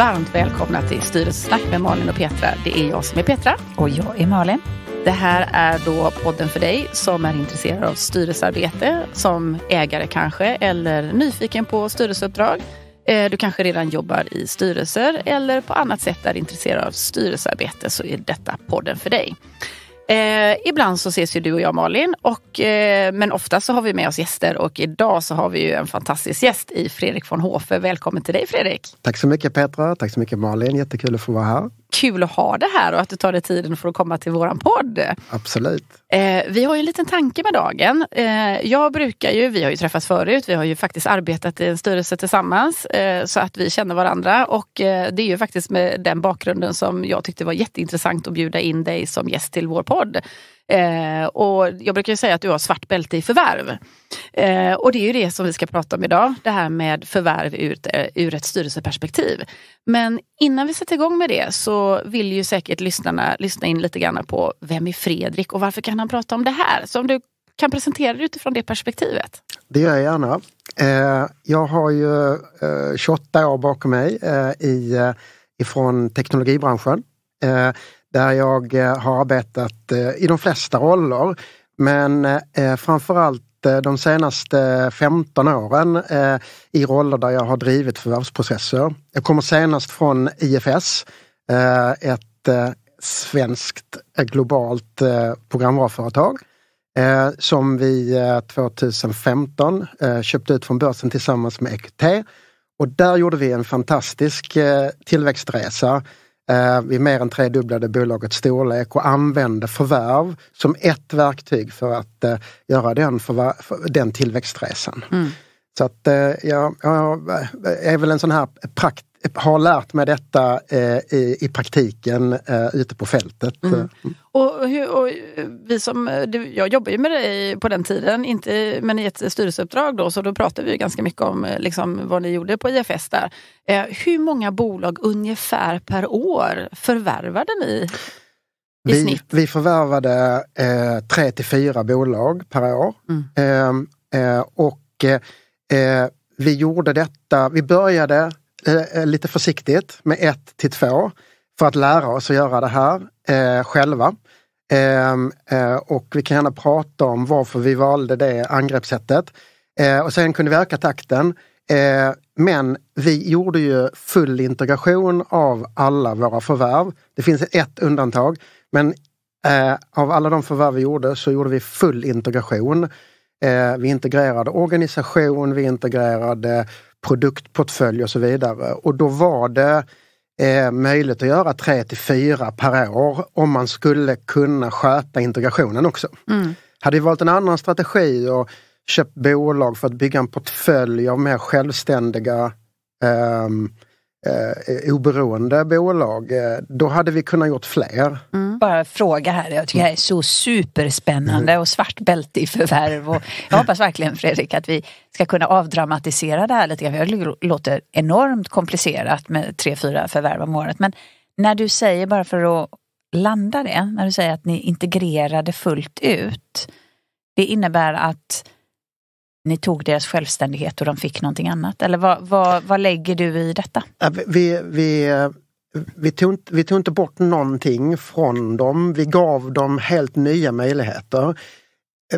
varmt välkomna till Styrelsesnack med Malin och Petra. Det är jag som är Petra. Och jag är Malin. Det här är då podden för dig som är intresserad av styrelsearbete, som ägare kanske, eller nyfiken på styrelseuppdrag. Eh, du kanske redan jobbar i styrelser eller på annat sätt är intresserad av styrelsearbete så är detta podden för dig. Eh, ibland så ses ju du och jag Malin, och, eh, men ofta så har vi med oss gäster och idag så har vi ju en fantastisk gäst i Fredrik von Hofer. Välkommen till dig Fredrik! Tack så mycket Petra, tack så mycket Malin, jättekul att få vara här kul att ha det här och att du tar dig tiden för att komma till våran podd. Absolut. Eh, vi har ju en liten tanke med dagen. Eh, jag brukar ju, vi har ju träffats förut, vi har ju faktiskt arbetat i en styrelse tillsammans eh, så att vi känner varandra och eh, det är ju faktiskt med den bakgrunden som jag tyckte var jätteintressant att bjuda in dig som gäst till vår podd. Eh, och jag brukar säga att du har svart bälte i förvärv. Eh, och det är ju det som vi ska prata om idag, det här med förvärv ur, eh, ur ett styrelseperspektiv. Men innan vi sätter igång med det så vill ju säkert lyssnarna lyssna in lite grann på vem är Fredrik och varför kan han prata om det här? Så om du kan presentera dig utifrån det perspektivet. Det gör jag gärna. Eh, jag har ju eh, 28 år bakom mig eh, i, eh, ifrån teknologibranschen. Eh, där jag eh, har arbetat eh, i de flesta roller. Men eh, framförallt de senaste 15 åren i roller där jag har drivit förvärvsprocesser. Jag kommer senast från IFS, ett svenskt globalt programvaruföretag som vi 2015 köpte ut från börsen tillsammans med EQT. Och där gjorde vi en fantastisk tillväxtresa Eh, vi mer än tredubblade bolagets storlek och använde förvärv som ett verktyg för att eh, göra den, den tillväxtresan. Mm. Så att eh, ja, jag är väl en sån här prakt har lärt mig detta eh, i, i praktiken eh, ute på fältet. Mm. Och, hur, och, eh, vi som, eh, jag jobbar ju med dig på den tiden, inte, men i ett styrelseuppdrag då, så då pratade vi ju ganska mycket om eh, liksom, vad ni gjorde på IFS där. Eh, hur många bolag ungefär per år förvärvade ni? I vi, snitt? vi förvärvade tre till fyra bolag per år. Mm. Ehm, och vi gjorde detta, vi började Eh, eh, lite försiktigt med ett till två för att lära oss att göra det här eh, själva. Ehm, eh, och vi kan gärna prata om varför vi valde det angreppssättet. Eh, och sen kunde vi öka takten. men vi gjorde ju full integration av alla våra förvärv. Det finns ett undantag, men av alla de förvärv vi gjorde så gjorde vi full integration. vi integrerade organisation, vi integrerade produktportfölj och så vidare. Och då var det eh, möjligt att göra tre till fyra per år om man skulle kunna sköta integrationen också. Mm. Hade vi valt en annan strategi och köpt bolag för att bygga en portfölj av mer självständiga eh, Eh, eh, oberoende bolag, eh, då hade vi kunnat gjort fler. Mm. Bara fråga här, jag tycker det här är så superspännande mm. och svart bälte i förvärv. Och jag hoppas verkligen Fredrik att vi ska kunna avdramatisera det här lite grann. Det låter enormt komplicerat med tre, fyra förvärv om året. Men när du säger, bara för att landa det, när du säger att ni integrerade fullt ut, det innebär att ni tog deras självständighet och de fick någonting annat? Eller vad, vad, vad lägger du i detta? Vi, vi, vi, tog, vi tog inte bort någonting från dem. Vi gav dem helt nya möjligheter.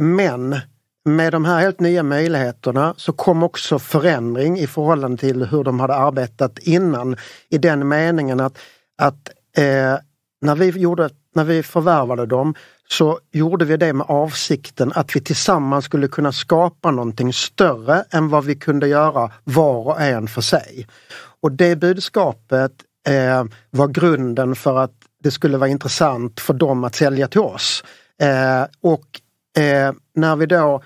Men med de här helt nya möjligheterna så kom också förändring i förhållande till hur de hade arbetat innan. I den meningen att, att eh, när vi gjorde när vi förvärvade dem så gjorde vi det med avsikten att vi tillsammans skulle kunna skapa någonting större än vad vi kunde göra var och en för sig. Och det budskapet eh, var grunden för att det skulle vara intressant för dem att sälja till oss. Eh, och eh, när vi då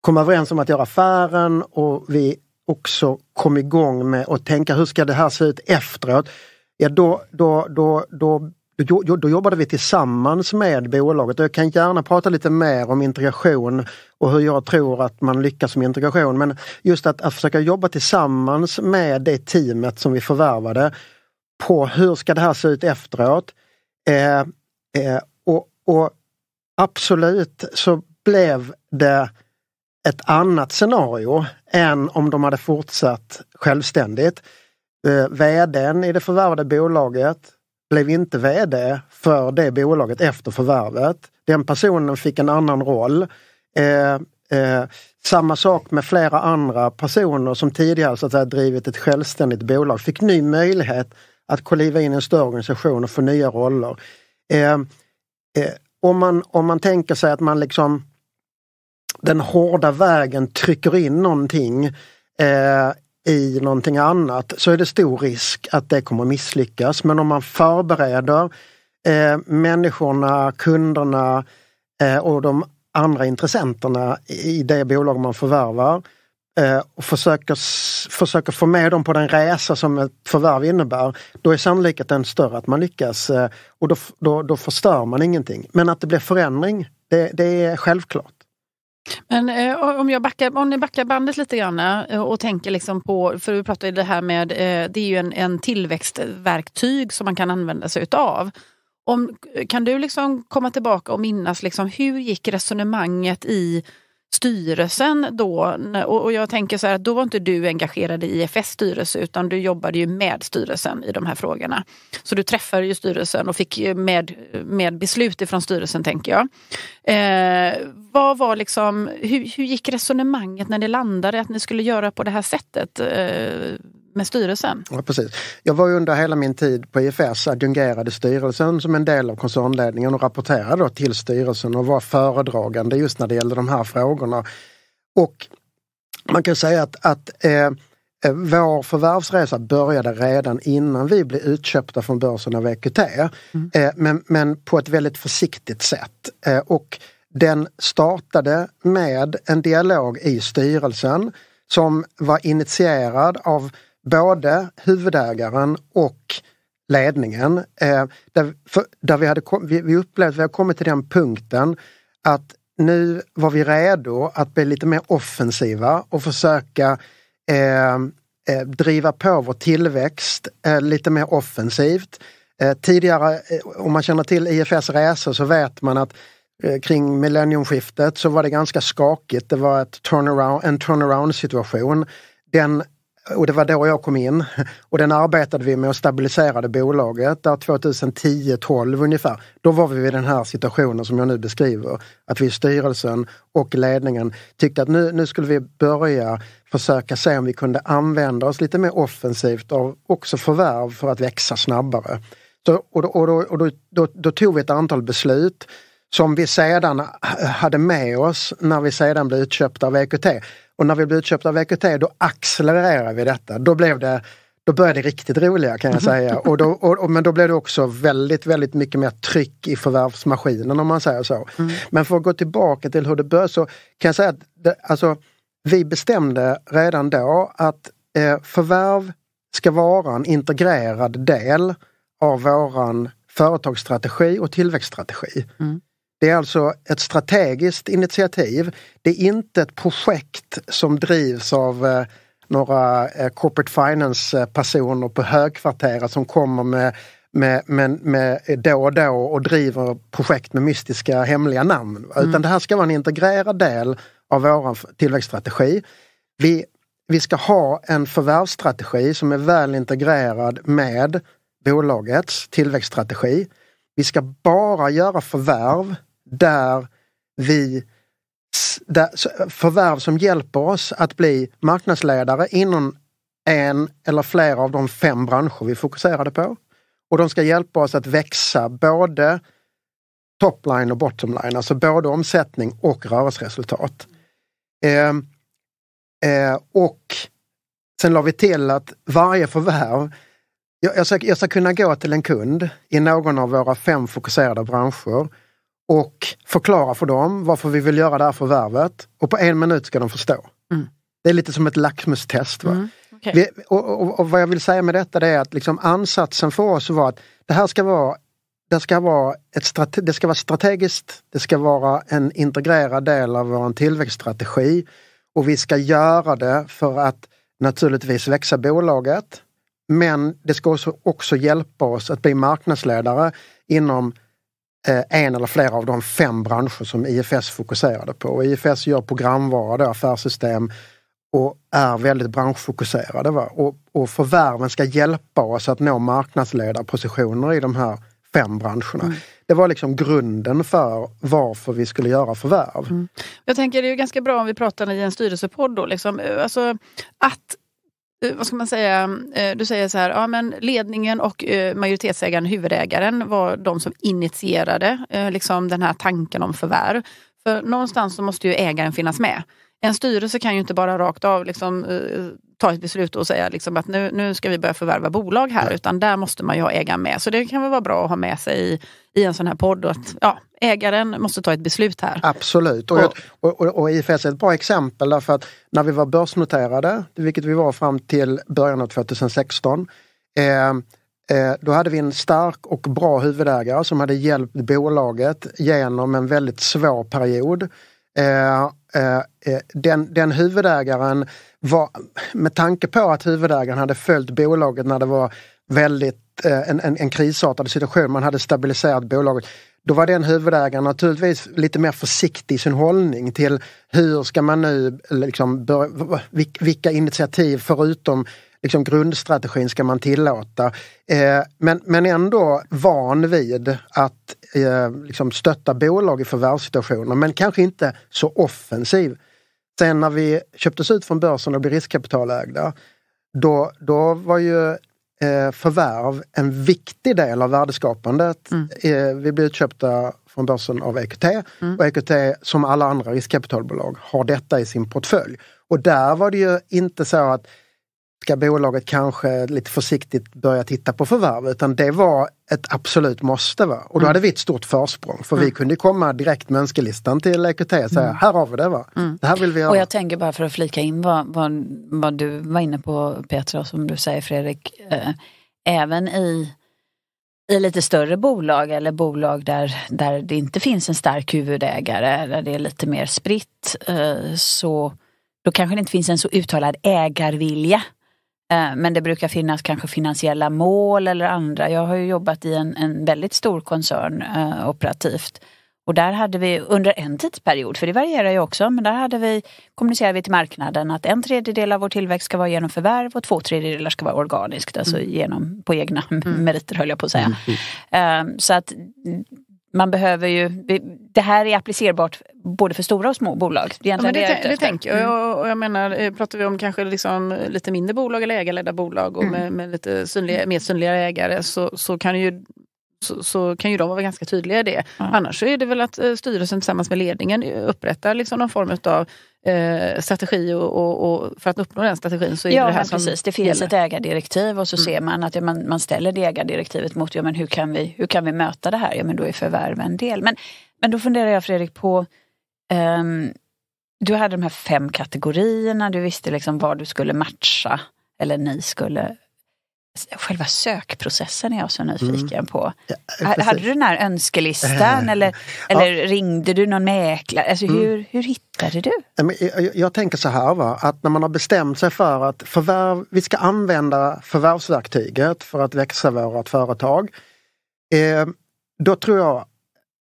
kom överens om att göra affären och vi också kom igång med att tänka hur ska det här se ut efteråt? Ja, då, då, då, då då, då jobbade vi tillsammans med bolaget. Jag kan gärna prata lite mer om integration och hur jag tror att man lyckas med integration. Men just att, att försöka jobba tillsammans med det teamet som vi förvärvade på hur ska det här se ut efteråt. Eh, eh, och, och absolut så blev det ett annat scenario än om de hade fortsatt självständigt. Eh, vdn i det förvärvade bolaget blev inte vd för det bolaget efter förvärvet. Den personen fick en annan roll. Eh, Eh, samma sak med flera andra personer som tidigare så att säga, drivit ett självständigt bolag fick ny möjlighet att kliva in i en större organisation och få nya roller. Eh, eh, om, man, om man tänker sig att man liksom den hårda vägen trycker in någonting eh, i någonting annat så är det stor risk att det kommer misslyckas. Men om man förbereder eh, människorna, kunderna eh, och de andra intressenterna i det bolag man förvärvar eh, och försöker, försöker få med dem på den resa som ett förvärv innebär, då är sannolikheten större att man lyckas eh, och då, då, då förstör man ingenting. Men att det blir förändring, det, det är självklart. Men eh, om, jag backar, om ni backar bandet lite grann eh, och tänker liksom på, för vi pratade det här med, eh, det är ju en, en tillväxtverktyg som man kan använda sig utav. Om, kan du liksom komma tillbaka och minnas liksom, hur gick resonemanget i styrelsen då? Och, och jag tänker så här då var inte du engagerad i IFS e styrelse utan du jobbade ju med styrelsen i de här frågorna. Så du träffade ju styrelsen och fick med, med beslut ifrån styrelsen tänker jag. Eh, vad var liksom, hur, hur, gick resonemanget när det landade att ni skulle göra på det här sättet eh, med styrelsen? Ja, precis. Jag var under hela min tid på IFS adjungerade styrelsen som en del av koncernledningen och rapporterade då till styrelsen och var föredragande just när det gällde de här frågorna. Och man kan säga att, att eh, eh vår förvärvsresa började redan innan vi blev utköpta från börsen av EQT. Mm. Eh, men, men på ett väldigt försiktigt sätt. Eh, och den startade med en dialog i styrelsen som var initierad av både huvudägaren och ledningen. Eh, där, där vi, hade, vi upplevde att vi hade kommit till den punkten att nu var vi redo att bli lite mer offensiva och försöka eh, eh driva på vår tillväxt eh, lite mer offensivt. Eh, tidigare, eh, om man känner till IFS resor så vet man att Eh, kring millenniumskiftet så var det ganska skakigt. Det var ett turnaround, en turnaround-situation. Den och det var då jag kom in. Och den arbetade vi med och stabiliserade bolaget där 2010, 12 ungefär. Då var vi i den här situationen som jag nu beskriver. Att vi i styrelsen och ledningen tyckte att nu, nu skulle vi börja försöka se om vi kunde använda oss lite mer offensivt av också förvärv för att växa snabbare. Så, och då, och, då, och då, då, då tog vi ett antal beslut som vi sedan hade med oss när vi sedan blev utköpta av EQT. Och när vi blev utköpta av EQT då accelererade vi detta. Då blev det då började det riktigt roliga kan jag säga. Mhm. Och då, och, och, men då blev det också väldigt, väldigt mycket mer tryck i förvärvsmaskinen om man säger så. Mm. Men för att gå tillbaka till hur det började så kan jag säga att det, alltså, vi bestämde redan då att eh, förvärv ska vara en integrerad del av våran företagsstrategi och tillväxtstrategi. Mm. Det är alltså ett strategiskt initiativ. Det är inte ett projekt som drivs av eh, några eh, corporate finance-personer på högkvarteret som kommer med, med, med, med då och då och driver projekt med mystiska hemliga namn. Mm. Utan det här ska vara en integrerad del av vår tillväxtstrategi. Vi, vi ska ha en förvärvsstrategi som är väl integrerad med bolagets tillväxtstrategi. Vi ska bara göra förvärv där vi där, förvärv som hjälper oss att bli marknadsledare inom en eller flera av de fem branscher vi fokuserade på. Och de ska hjälpa oss att växa både topline och bottomline, alltså både omsättning och rörelseresultat. Eh, eh, och sen la vi till att varje förvärv, jag, jag, ska, jag ska kunna gå till en kund i någon av våra fem fokuserade branscher och förklara för dem varför vi vill göra det här förvärvet. Och på en minut ska de förstå. Mm. Det är lite som ett lackmustest. Va? Mm. Okay. Vi, och, och, och, vad jag vill säga med detta det är att liksom ansatsen för oss var att det här ska vara det ska, vara ett strate, det ska vara strategiskt, det ska vara en integrerad del av vår tillväxtstrategi och vi ska göra det för att naturligtvis växa bolaget. Men det ska också, också hjälpa oss att bli marknadsledare inom Eh, en eller flera av de fem branscher som IFS fokuserade på. Och IFS gör programvara, då, affärssystem och är väldigt branschfokuserade. Va? Och, och förvärven ska hjälpa oss att nå marknadsledarpositioner i de här fem branscherna. Mm. Det var liksom grunden för varför vi skulle göra förvärv. Mm. Jag tänker det är ganska bra om vi pratar i en styrelsepodd då. Liksom. Alltså, att Eh, vad ska man säga, eh, du säger så här, ja, men ledningen och eh, majoritetsägaren, huvudägaren, var de som initierade liksom, den här tanken om förvärv. För någonstans så måste ju ägaren finnas med en styrelse kan ju inte bara rakt av liksom, eh, ta ett beslut och säga liksom, att nu, nu ska vi börja förvärva bolag här, Nej. utan där måste man ju ha ägaren med. Så det kan väl vara bra att ha med sig i, i en sån här podd, att ja, ägaren måste ta ett beslut här. Absolut, och, och, och, och IFS är ett bra exempel därför att när vi var börsnoterade, vilket vi var fram till början av 2016, eh, eh, då hade vi en stark och bra huvudägare som hade hjälpt bolaget genom en väldigt svår period. Eh, Eh, eh, den, den huvudägaren var, med tanke på att huvudägaren hade följt bolaget när det var väldigt eh, en, en, en krisartad situation, man hade stabiliserat bolaget. Då var den huvudägaren naturligtvis lite mer försiktig i sin hållning till hur ska man nu, liksom, vilka initiativ förutom liksom grundstrategin ska man tillåta. Eh, men, men ändå van vid att eh, liksom stötta bolag i förvärvssituationer, men kanske inte så offensiv. Sen när vi köptes ut från börsen och blev riskkapitalägda, då, då var ju eh, förvärv en viktig del av värdeskapandet. Mm. vi blev utköpta från börsen av EQT mm. och EQT som alla andra riskkapitalbolag har detta i sin portfölj. Och där var det ju inte så att ska bolaget kanske lite försiktigt börja titta på förvärv utan det var ett absolut måste. Va? Och då mm. hade vi ett stort försprång för mm. vi kunde komma direkt med önskelistan till EQT och säga mm. här har vi det. Va? Mm. Det här vill vi göra. Och jag tänker bara för att flika in vad, vad, vad du var inne på Petra och som du säger Fredrik. Eh, även i i lite större bolag eller bolag där, där det inte finns en stark huvudägare, där det är lite mer spritt, eh, så då kanske det inte finns en så uttalad ägarvilja Eh, men det brukar finnas kanske finansiella mål eller andra. Jag har ju jobbat i en, en väldigt stor koncern eh, operativt. Och där hade vi under en tidsperiod, för det varierar ju också, men där hade vi, kommunicerade vi till marknaden att en tredjedel av vår tillväxt ska vara genom förvärv och två tredjedelar ska vara organiskt, alltså mm. genom, på egna mm. meriter höll jag på att säga. Mm. Um, så att man behöver ju, det här är applicerbart både för stora och små bolag. Det, ja, det, det, det tänker jag. Mm. Och, och jag menar, eh, pratar vi om kanske liksom lite mindre bolag eller ägarledda bolag och mm. med, med, lite synliga, mer synliga ägare så, så kan ju så, så, kan ju de vara ganska tydliga i det. Ja. Annars är det väl att eh, styrelsen tillsammans med ledningen upprättar liksom någon form av eh, strategi och, och, och, för att uppnå den strategin så är ja, det, det här som precis. Det finns gäller. ett ägardirektiv och så mm. ser man att ja, man, man ställer det ägardirektivet mot ja, men hur, kan vi, hur kan vi möta det här? Ja, men då är förvärv en del. Men, men då funderar jag Fredrik på um, du hade de här fem kategorierna, du visste liksom vad du skulle matcha eller ni skulle själva sökprocessen är jag så nyfiken mm. på. Ja, hade du den här önskelistan eller, eh, eller ja. ringde du någon mäklare? Alltså, mm. hur, hur hittade du? Eh, jag, jag tänker så här va, att när man har bestämt sig för att förvärv, vi ska använda förvärvsverktyget för att växa vårt företag. Eh, då tror jag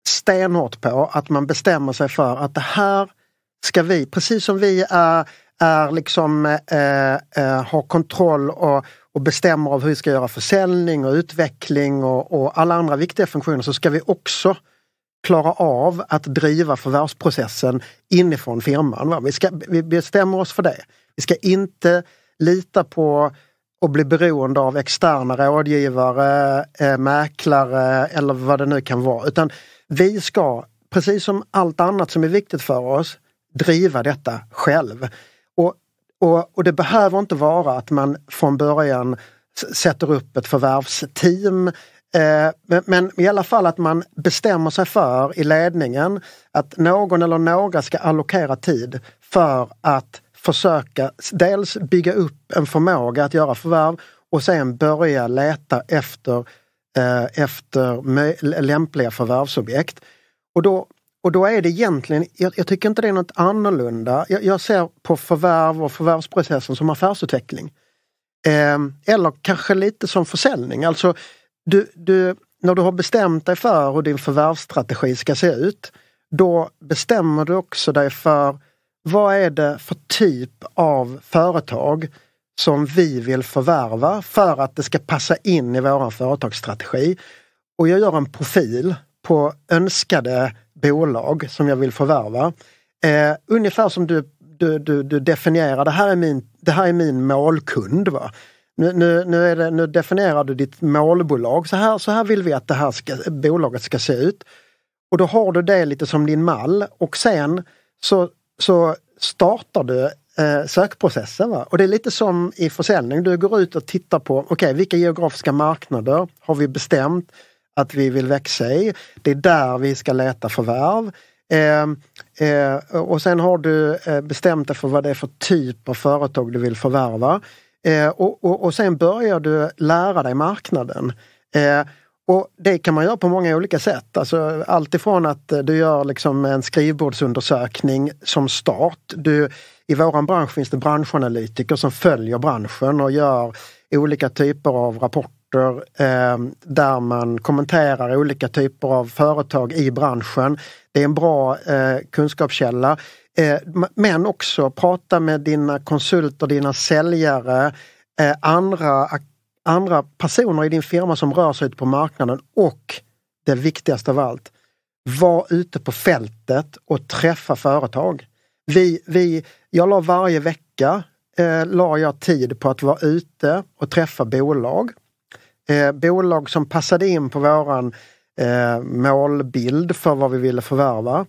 stenhårt på att man bestämmer sig för att det här ska vi, precis som vi är är liksom, eh, eh, har kontroll och, och bestämmer av hur vi ska göra försäljning och utveckling och, och, alla andra viktiga funktioner så ska vi också klara av att driva förvärvsprocessen inifrån firman. Va? Vi, ska, vi bestämmer oss för det. Vi ska inte lita på och bli beroende av externa rådgivare, eh, mäklare eller vad det nu kan vara. Utan vi ska, precis som allt annat som är viktigt för oss, driva detta själv. Och, och det behöver inte vara att man från början sätter upp ett förvärvsteam. Eh, men, men, i alla fall att man bestämmer sig för i ledningen att någon eller några ska allokera tid för att försöka dels bygga upp en förmåga att göra förvärv och sen börja leta efter, eh, efter lämpliga förvärvsobjekt. Och då och då är det egentligen, jag, jag, tycker inte det är något annorlunda. Jag, jag ser på förvärv och förvärvsprocessen som affärsutveckling. Eh, eller kanske lite som försäljning. Alltså, du, du, när du har bestämt dig för hur din förvärvsstrategi ska se ut, då bestämmer du också dig för vad är det för typ av företag som vi vill förvärva för att det ska passa in i våran företagsstrategi. Och jag gör en profil på önskade bolag som jag vill förvärva. Eh, ungefär som du, du, du, du definierar, det här är min, det här är min målkund. Va? Nu, nu, nu, det, nu definierar du ditt målbolag, så här, så här vill vi att det här ska, bolaget ska se ut. Och då har du det lite som din mall och sen så, så startar du eh, sökprocessen. Va? Och det är lite som i försäljning, du går ut och tittar på, okay, vilka geografiska marknader har vi bestämt? att vi vill växa i. Det är där vi ska leta förvärv. Eh, eh, och sen har du eh, bestämt dig för vad det är för typ av företag du vill förvärva. Eh, och, och, och, sen börjar du lära dig marknaden. Ehm, och det kan man göra på många olika sätt. Alltså, Alltifrån att du gör liksom en skrivbordsundersökning som start. Du, I vår bransch finns det branschanalytiker som följer branschen och gör olika typer av rapporter rapporter eh, där man kommenterar olika typer av företag i branschen. Det är en bra eh, kunskapskälla. Eh, men också prata med dina konsulter, dina säljare, eh, andra, andra personer i din firma som rör sig ute på marknaden och det viktigaste av allt, var ute på fältet och träffa företag. Vi, vi, jag la varje vecka eh, la jag tid på att vara ute och träffa bolag eh, bolag som passade in på våran eh, målbild för vad vi ville förvärva.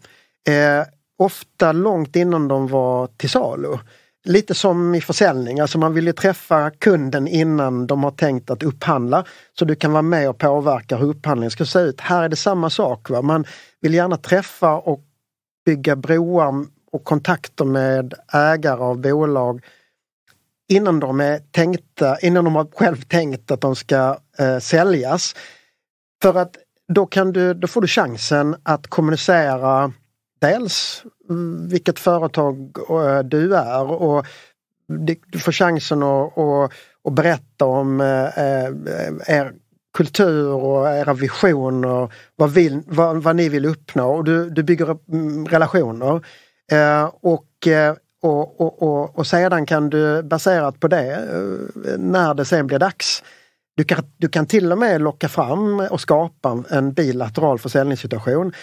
Eh, ofta långt innan de var till salu. Lite som i försäljning, alltså man vill ju träffa kunden innan de har tänkt att upphandla. Så du kan vara med och påverka hur upphandlingen ska se ut. Här är det samma sak. Va? Man vill gärna träffa och bygga broar och kontakter med ägare av bolag innan de, är tänkta, innan de har själv tänkt att de ska eh, säljas. För att då, kan du, då får du chansen att kommunicera dels vilket företag eh, du är och du får chansen att, att, att berätta om eh, eh, er kultur och era visioner, vad, vill, vad, vad ni vill uppnå och du, du bygger upp mm, relationer. Eh, och eh, och, och, och, och, sedan kan du baserat på det, eh, när det sen blir dags, du kan, du kan till och med locka fram och skapa en bilateral försäljningssituation.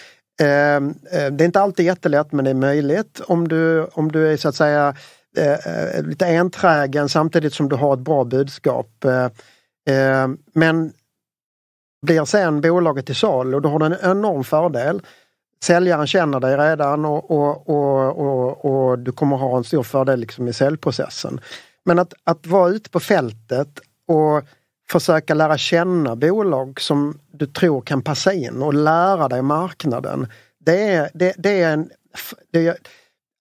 Ehm, eh, det är inte alltid jättelätt men det är möjligt om du, om du är så att säga eh, lite enträgen samtidigt som du har ett bra budskap. Ehm, men blir sen bolaget till salu då har du en enorm fördel säljaren känner dig redan och, och, och, och, och du kommer ha en stor fördel liksom i säljprocessen. Men att, att vara ute på fältet och försöka lära känna bolag som du tror kan passa in och lära dig marknaden. Det, är, det, det, är en, det,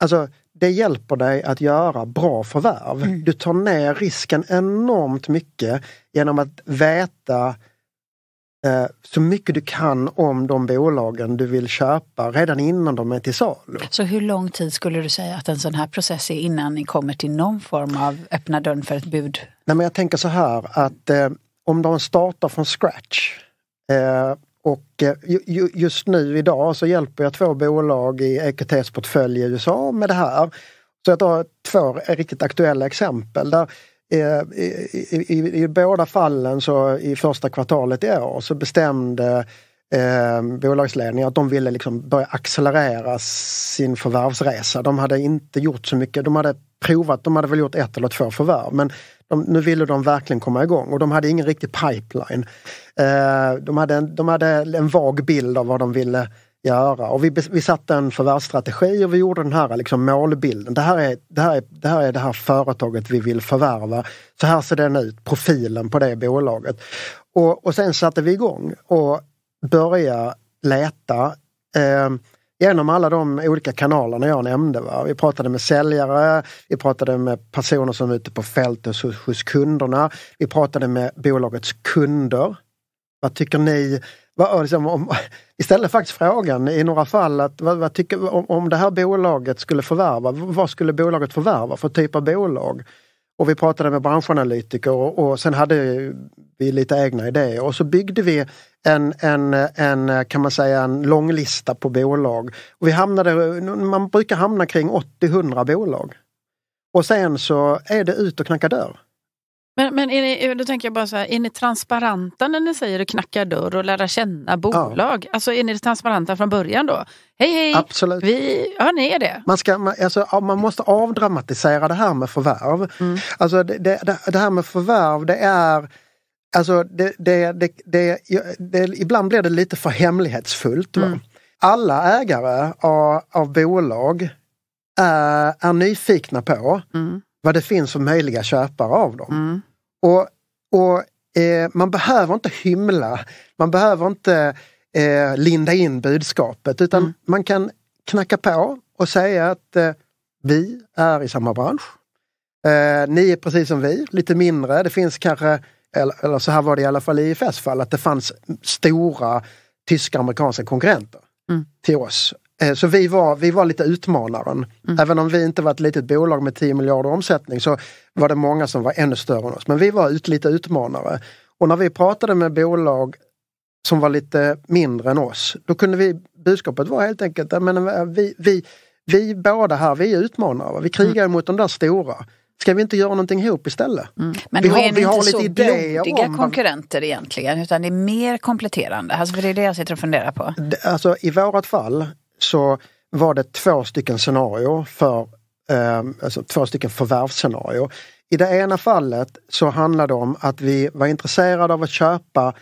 alltså, det hjälper dig att göra bra förvärv. Mm. Du tar ner risken enormt mycket genom att veta Eh, så mycket du kan om de bolagen du vill köpa redan innan de är till salu. Så hur lång tid skulle du säga att en sån här process är innan ni kommer till någon form av öppna dörren för ett bud? Nej, men jag tänker så här att eh, om de startar från scratch eh, och eh, ju, just nu idag så hjälper jag två bolag i EQTs portfölj i USA med det här. Så jag tar två riktigt aktuella exempel. Där Eh, i, i, i, båda fallen så i första kvartalet i år så bestämde eh, bolagsledningen att de ville liksom börja accelerera sin förvärvsresa. De hade inte gjort så mycket. De hade provat, de hade väl gjort ett eller två förvärv men de, nu ville de verkligen komma igång och de hade ingen riktig pipeline. Eh, de, hade en, de hade en vag bild av vad de ville göra. Och vi, vi satte en förvärvsstrategi och vi gjorde den här liksom målbilden. Det här, är, det, här är, det här är det här företaget vi vill förvärva. Så här ser den ut, profilen på det bolaget. Och, och sen satte vi igång och började leta eh, genom alla de olika kanalerna jag nämnde. Va? Vi pratade med säljare, vi pratade med personer som är ute på fältet hos, hos kunderna. Vi pratade med bolagets kunder. Vad tycker ni? Liksom, om, vi ställde faktiskt frågan i några fall att vad, vad tycker, om, om det här bolaget skulle förvärva, vad skulle bolaget förvärva för typ av bolag? Och vi pratade med branschanalytiker och, och sen hade vi lite egna idéer och så byggde vi en, en, en, kan man säga, en långlista på bolag. Och vi hamnade, man brukar hamna kring 80-100 bolag. Och sen så är det ut och knacka dörr. Men, men är ni, då tänker jag bara så här, är ni transparenta när ni säger att knacka dörr och lära känna bolag? Ja. Alltså är ni transparenta från början då? Hej hej! Absolut. Vi, ja, ni är det. Man, ska, man, alltså, man måste avdramatisera det här med förvärv. Mm. Alltså det, det, det här med förvärv det är Alltså det, det, det, det, ibland blir det lite för hemlighetsfullt. Mm. Alla ägare av, av bolag är, eh, är nyfikna på mm. vad det finns för möjliga köpare av dem. Mm. Och, och eh, man behöver inte hymla, man behöver inte eh, linda in budskapet utan mm. man kan knacka på och säga att eh, vi är i samma bransch. Eh, ni är precis som vi, lite mindre. Det finns kanske, eller, eller så här var det i alla fall i IFS fall, att det fanns stora tyska amerikanska konkurrenter mm. till oss. Eh, så vi var, vi var lite utmanaren. Mm. Även om vi inte var ett litet bolag med 10 miljarder omsättning så var det många som var ännu större än oss. Men vi var ut, lite utmanare. Och när vi pratade med bolag som var lite mindre än oss, då kunde vi, budskapet var helt enkelt men eh, vi, vi, vi båda här, vi är utmanare. Vi krigar mm. mot de där stora. Ska vi inte göra någonting ihop istället? Mm. Men vi då har, är vi har inte så blodiga om... konkurrenter egentligen utan det är mer kompletterande. Alltså för det är det jag sitter och funderar på. Alltså i vårat fall så var det två stycken scenario för ehm, alltså två stycken förvärvsscenario. I det ena fallet så handlade det om att vi var intresserade av att köpa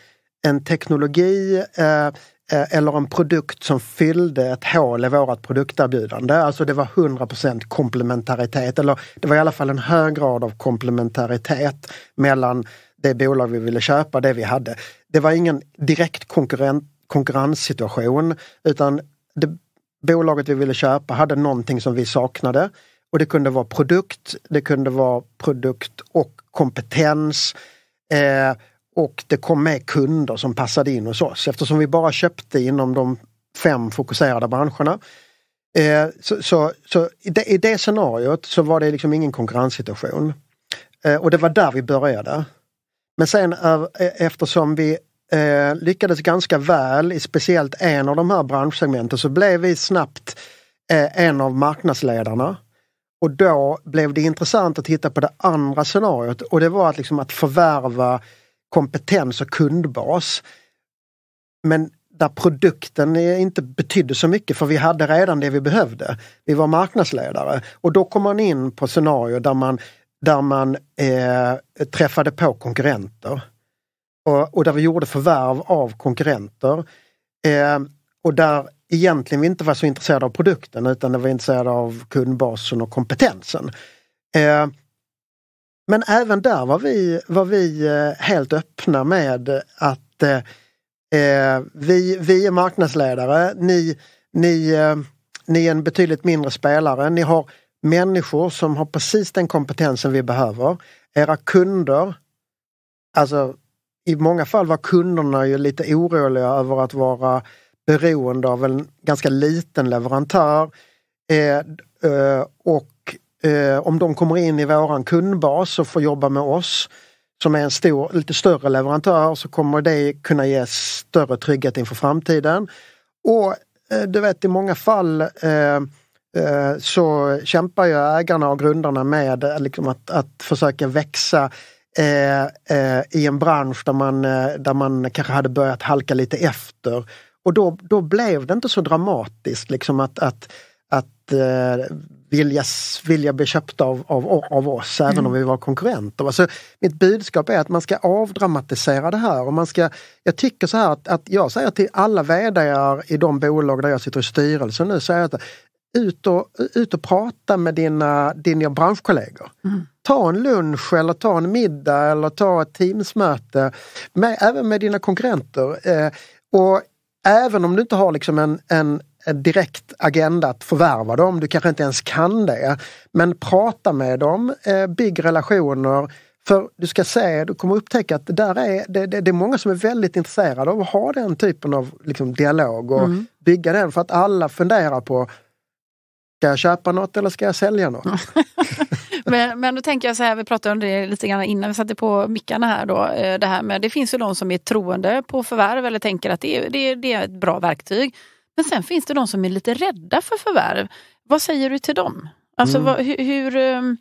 en teknologi eh, eh, eller en produkt som fyllde ett hål i vårt produkterbjudande. Alltså det var 100 komplementaritet eller det var i alla fall en hög grad av komplementaritet mellan det bolag vi ville köpa, det vi hade. Det var ingen direkt konkurrent, konkurrenssituation utan det bolaget vi ville köpa hade någonting som vi saknade. Och det kunde vara produkt, det kunde vara produkt och kompetens. Eh, och det kom med kunder som passade in hos oss eftersom vi bara köpte inom de fem fokuserade branscherna. Eh, så, så, så i, det, i, det, scenariot så var det liksom ingen konkurrenssituation. Eh, och det var där vi började. Men sen eftersom vi eh, lyckades ganska väl i speciellt en av de här branschsegmenten så blev vi snabbt eh, en av marknadsledarna. Och då blev det intressant att titta på det andra scenariot och det var att, liksom, att förvärva kompetens och kundbas. Men där produkten inte betydde så mycket för vi hade redan det vi behövde. Vi var marknadsledare och då kom man in på scenarier där man, där man eh, träffade på konkurrenter och, och där vi gjorde förvärv av konkurrenter. Eh, och där egentligen vi inte var så intresserade av produkten utan vi var intresserade av kundbasen och kompetensen. Eh, men även där var vi, var vi eh, helt öppna med att eh, eh, vi, vi är marknadsledare, ni, ni, eh, ni är en betydligt mindre spelare, ni har människor som har precis den kompetensen vi behöver. Era kunder, alltså i många fall var kunderna ju lite oroliga över att vara beroende av en ganska liten leverantör. Eh, eh, och eh, om de kommer in i våran kundbas och får jobba med oss som är en stor, lite större leverantör så kommer det kunna ge större trygghet inför framtiden. Och eh, du vet i många fall eh, eh, så kämpar ju ägarna och grundarna med liksom, att, att försöka växa Eh, eh, i en bransch där man, eh, där man kanske hade börjat halka lite efter. Och då, då blev det inte så dramatiskt liksom att, att, att eh, vilja, vilja bli köpt av, av, av oss, även mm. om vi var konkurrenter. Alltså, mitt budskap är att man ska avdramatisera det här. Och man ska, jag tycker så här att, att jag säger till alla vd i de bolag där jag sitter i styrelsen nu, säger att ut och, ut och prata med dina, dina branschkollegor. Mm. Ta en lunch eller ta en middag eller ta ett teamsmöte, med, även med dina konkurrenter. Eh, och även om du inte har liksom en, en, direkt agenda att förvärva dem, du kanske inte ens kan det, men prata med dem, eh, bygg relationer, för du ska se, du kommer upptäcka att det, där är, det, det, det, är många som är väldigt intresserade av att ha den typen av liksom, dialog och mm. bygga den för att alla funderar på Ska jag köpa något eller ska jag sälja något? men, men då tänker jag så här, vi pratade om det lite grann innan vi satte på mickarna här då. Eh, det, här med, det finns ju de som är troende på förvärv eller tänker att det, det, det är ett bra verktyg. Men sen finns det de som är lite rädda för förvärv. Vad säger du till dem? Alltså mm. vad, hur, hur ehm,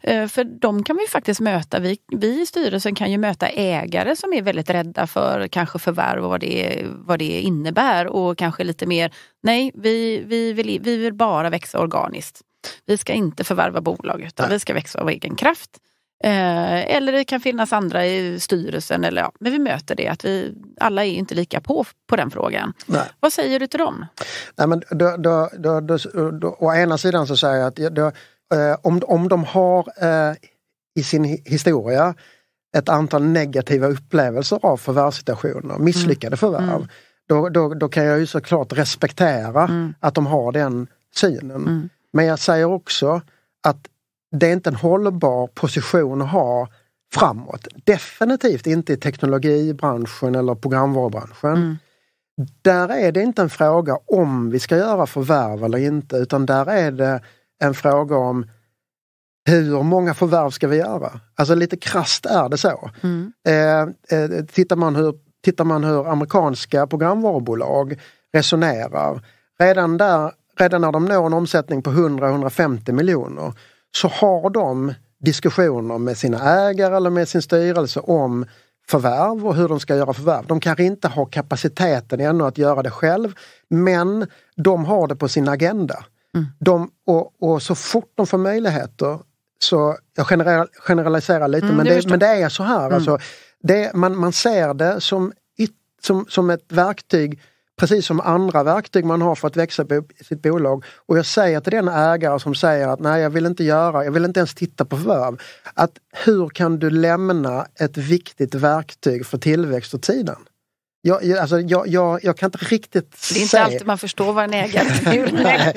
Eh, för de kan vi faktiskt möta. Vi, vi i styrelsen kan ju möta ägare som är väldigt rädda för kanske förvärv och vad det, vad det innebär och kanske lite mer, nej, vi, vi, vill, vi vill bara växa organiskt. Vi ska inte förvärva bolag utan nej. vi ska växa av egen kraft. Eh, eller det kan finnas andra i styrelsen. Eller, ja, men vi möter det, att vi, alla är inte lika på på den frågan. Nej. Vad säger du till dem? Nej, men då, då, då, då å ena sidan så säger jag att eh, om, om de har eh, i sin historia ett antal negativa upplevelser av förvärvssituationer, misslyckade mm. Mm. förvärv, mm. då, då, då, kan jag ju såklart respektera mm. att de har den synen. Mm. Men jag säger också att det är inte en hållbar position att ha framåt. Definitivt inte i teknologibranschen eller programvarubranschen. Mm. Där är det inte en fråga om vi ska göra förvärv eller inte, utan där är det en fråga om hur många förvärv ska vi göra? Alltså lite krast är det så. Mm. Eh, eh, tittar, man hur, tittar man hur amerikanska programvarubolag resonerar, redan, där, redan när de når en omsättning på 100-150 miljoner så har de diskussioner med sina ägare eller med sin styrelse om förvärv och hur de ska göra förvärv. De kanske inte har kapaciteten ännu att göra det själv, men de har det på sin agenda. Mm. De, och, och, så fort de får möjligheter, så jag general, generaliserar lite, mm, men, det, men det är så här. Mm. Alltså, det, man, man ser det som, som, som ett verktyg precis som andra verktyg man har för att växa bo, sitt bolag. Och jag säger till den ägare som säger att nej, jag vill inte göra, jag vill inte ens titta på förvärv. Att hur kan du lämna ett viktigt verktyg för tillväxt åt sidan? Jag, jag, alltså, jag, jag, jag, kan inte riktigt säga. Det är inte alltid man förstår vad en ägare vill. Nej,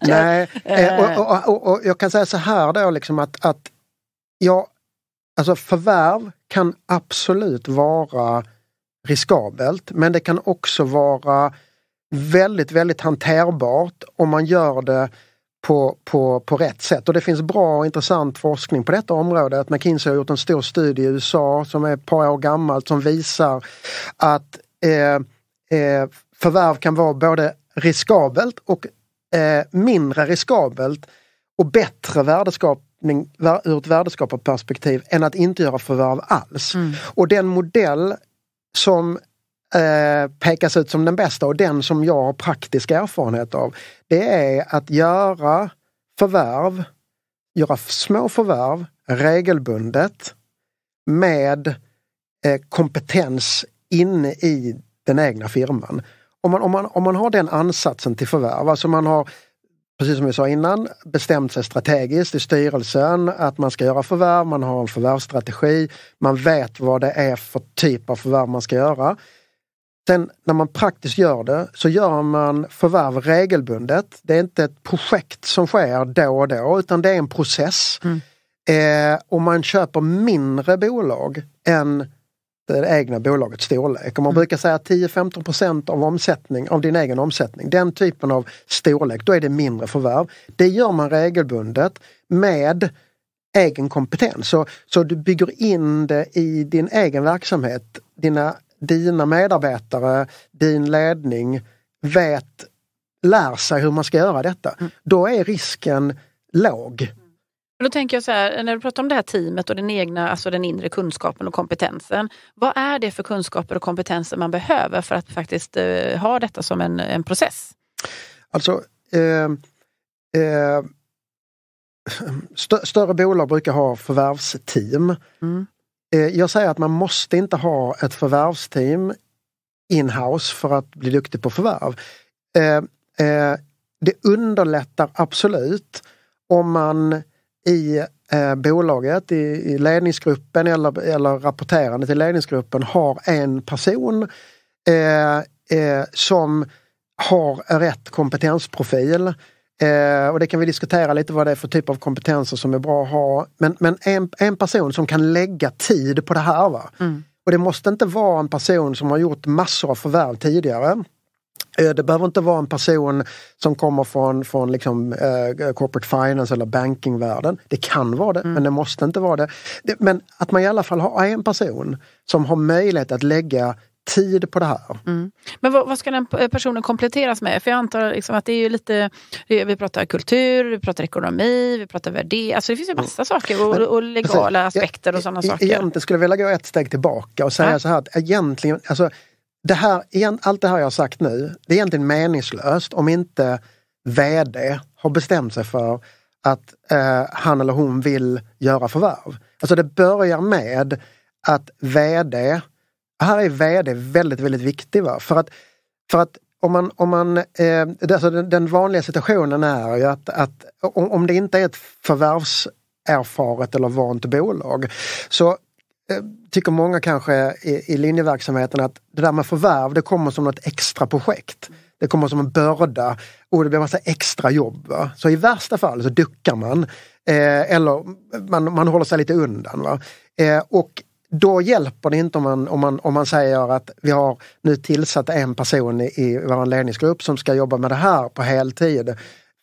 Nej. Eh, och, eh. och, och, och, jag kan säga så här då liksom att, att jag, alltså förvärv kan absolut vara riskabelt men det kan också vara väldigt, väldigt hanterbart om man gör det på, på, på rätt sätt. Och det finns bra och intressant forskning på detta område. Att McKinsey har gjort en stor studie i USA som är ett par år gammalt som visar att eh, eh, förvärv kan vara både riskabelt och eh, mindre riskabelt och bättre värdeskap ur ett värdeskaparperspektiv än att inte göra förvärv alls. Mm. Och den modell som Eh, pekas ut som den bästa och den som jag har praktisk erfarenhet av, det är att göra förvärv, göra små förvärv regelbundet med eh, kompetens inne i den egna firman. Om man, om, man, om man har den ansatsen till förvärv, alltså man har precis som vi sa innan, bestämt sig strategiskt i styrelsen att man ska göra förvärv, man har en förvärvsstrategi, man vet vad det är för typ av förvärv man ska göra. Sen när man praktiskt gör det så gör man förvärv regelbundet. Det är inte ett projekt som sker då och då utan det är en process. Mm. Eh, och man köper mindre bolag än det egna bolagets storlek. Och man mm. brukar säga 10-15 av omsättning, av din egen omsättning. Den typen av storlek, då är det mindre förvärv. Det gör man regelbundet med egen kompetens. Så, så du bygger in det i din egen verksamhet, dina dina medarbetare, din ledning vet, lär sig hur man ska göra detta, mm. då är risken låg. då tänker jag så här, när du pratar om det här teamet och den egna, alltså den inre kunskapen och kompetensen. Vad är det för kunskaper och kompetenser man behöver för att faktiskt eh, ha detta som en, en process? Alltså, eh, eh, stö större bolag brukar ha förvärvsteam. Mm. Eh, jag säger att man måste inte ha ett förvärvsteam inhouse för att bli duktig på förvärv. Eh, eh, det underlättar absolut om man i bolaget, i ledningsgruppen eller, rapporterande till ledningsgruppen har en person som har rätt kompetensprofil Eh, och det kan vi diskutera lite vad det är för typ av kompetenser som är bra att ha. Men, men en, en person som kan lägga tid på det här. Va? Mm. Och det måste inte vara en person som har gjort massor av förvärv tidigare. Eh, det behöver inte vara en person som kommer från, från liksom, eh, corporate finance eller bankingvärlden. Det kan vara det, mm. men det måste inte vara det. det. Men att man i alla fall har en person som har möjlighet att lägga tid på det här. Mm. Men vad, vad, ska den personen kompletteras med? För jag antar liksom att det är lite, vi pratar kultur, vi pratar ekonomi, vi pratar värde. Alltså det finns ju mm. massa mm. saker och, Men, och legala alltså, aspekter och sådana saker. Egentligen skulle jag vilja gå ett steg tillbaka och säga ja. så här att egentligen, alltså, det här, allt det här jag har sagt nu, det är egentligen meningslöst om inte VD har bestämt sig för att eh, han eller hon vill göra förvärv. Alltså det börjar med att VD här är vd väldigt, väldigt viktig. Va? För att, för att om man, om man, eh, alltså den, den, vanliga situationen är ju att, att om, om det inte är ett förvärvserfaret eller vant bolag så eh, tycker många kanske i, i linjeverksamheten att det där med förvärv det kommer som något extra projekt. Det kommer som en börda och det blir massa extra jobb. Va? Så i värsta fall så duckar man eh, eller man, man håller sig lite undan. Va? Eh, och då hjälper det inte om man, om, man, om man säger att vi har nu tillsatt en person i, i vår ledningsgrupp som ska jobba med det här på heltid.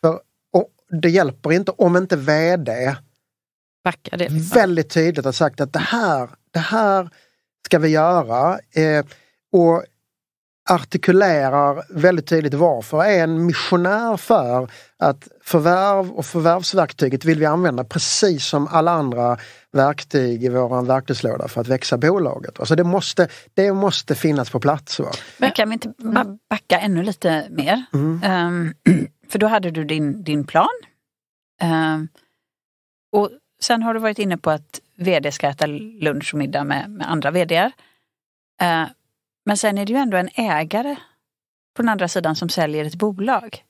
För, och det hjälper inte om inte VD Backar det, liksom. väldigt tydligt har sagt att det här, det här ska vi göra. Eh, och artikulerar väldigt tydligt varför. Är en missionär för att förvärv och förvärvsverktyget vill vi använda precis som alla andra verktyg i vår verktygslåda för att växa bolaget. Alltså det, måste, det måste finnas på plats. Va? Men kan vi inte mm. backa ännu lite mer? Mm. Um, för då hade du din, din plan. Um, och sen har du varit inne på att vd ska äta lunch och middag med, med andra vd. Uh, ehm, men sen är det ju ändå en ägare på den andra sidan som säljer ett bolag.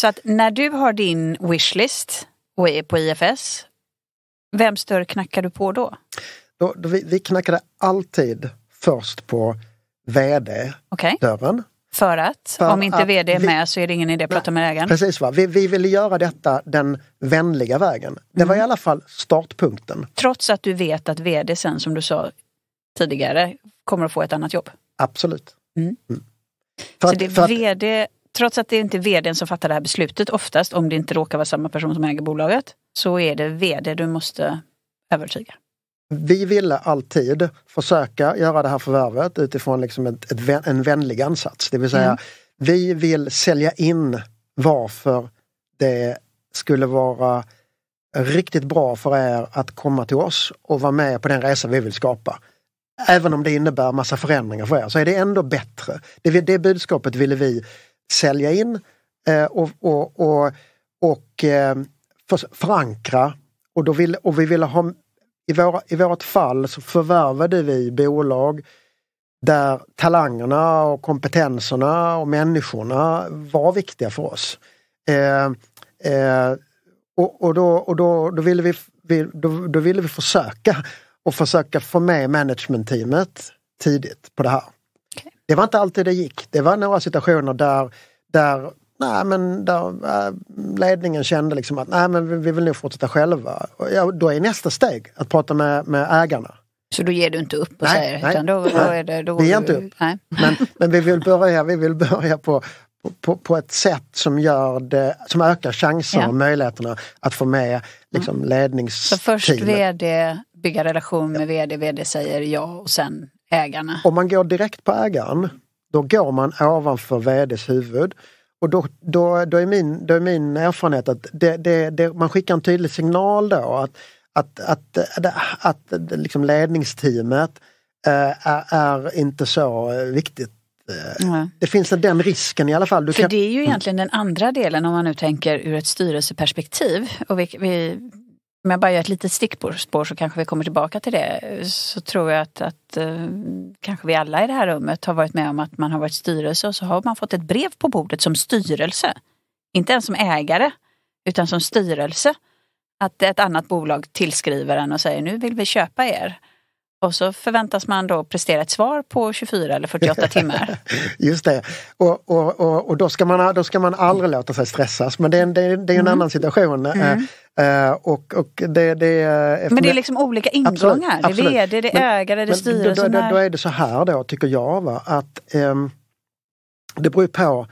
Så att när du har din wishlist och är på IFS, vems dörr knackar du på då? då, då vi, vi knackade alltid först på vd-dörren. Okay. För att? För om inte vd är vi, med så är det ingen idé att prata med ägaren? Precis, va? Vi, vi ville göra detta den vänliga vägen. Det var i mm. alla fall startpunkten. Trots att du vet att vd sen, som du sa tidigare, kommer att få ett annat jobb? Absolut. Mm. Mm. så det är vd, trots att det inte är vdn som fattar det här beslutet oftast, om det inte råkar vara samma person som äger bolaget, så är det vd du måste övertyga? Vi ville alltid försöka göra det här förvärvet utifrån liksom ett, ett, en vänlig ansats. Det vill säga, mm. vi vill sälja in varför det skulle vara riktigt bra för er att komma till oss och vara med på den resa vi vill skapa. Även om det innebär massa förändringar för er så är det ändå bättre. Det, det budskapet ville vi sälja in eh, och, och, och, och eh, förankra. Och, då vill, och vi ville ha, i, våra, I vårt fall så förvärvade vi bolag där talangerna och kompetenserna och människorna var viktiga för oss. Eh, eh, och, och, då, och då, då, ville vi, då, då ville vi försöka och försöka få med managementteamet tidigt på det här. Okay. Det var inte alltid det gick. Det var några situationer där, där, nej, men där eh, ledningen kände liksom att nej, men vi vill nog fortsätta själva. Och ja, då är nästa steg att prata med, med ägarna. Så då ger du inte upp och nej, säger nej, utan då, då är det... Då vi ger inte upp. Nej. Men, men vi vill börja, vi vill börja på, på, på ett sätt som, gör det, som ökar chanserna ja. och möjligheterna att få med liksom, ledningsteamet. Mm. Så först vd, bygga relation med vd, vd säger ja och sen ägarna. Om man går direkt på ägaren, då går man ovanför vds huvud. Och då, då, då, är, min, då är min erfarenhet att det, det, det, man skickar en tydlig signal då att, att, att, att, att liksom ledningsteamet eh, är, är inte så viktigt Mm. Det finns den risken i alla fall. Du För kan... det är ju egentligen den andra delen om man nu tänker ur ett styrelseperspektiv. Och vi, vi om jag bara gör ett litet stickspår så kanske vi kommer tillbaka till det. Så tror jag att, att eh, kanske vi alla i det här rummet har varit med om att man har varit styrelse och så har man fått ett brev på bordet som styrelse. Inte ens som ägare utan som styrelse. Att ett annat bolag tillskriver en och säger nu vill vi köpa er. Och så förväntas man då prestera ett svar på 24 eller 48 timmar. Just det. Och, och, och, och då, ska man, då ska man aldrig låta sig stressas. Men det är, det är, det är en mm. annan situation. Eh, mm. Uh, och, och det, det, Men det är liksom olika ingångar. Absolut, det är vd, det är ägare, det är styrelsen. Då, då, då, är det så här då, tycker jag, va, att um, det beror på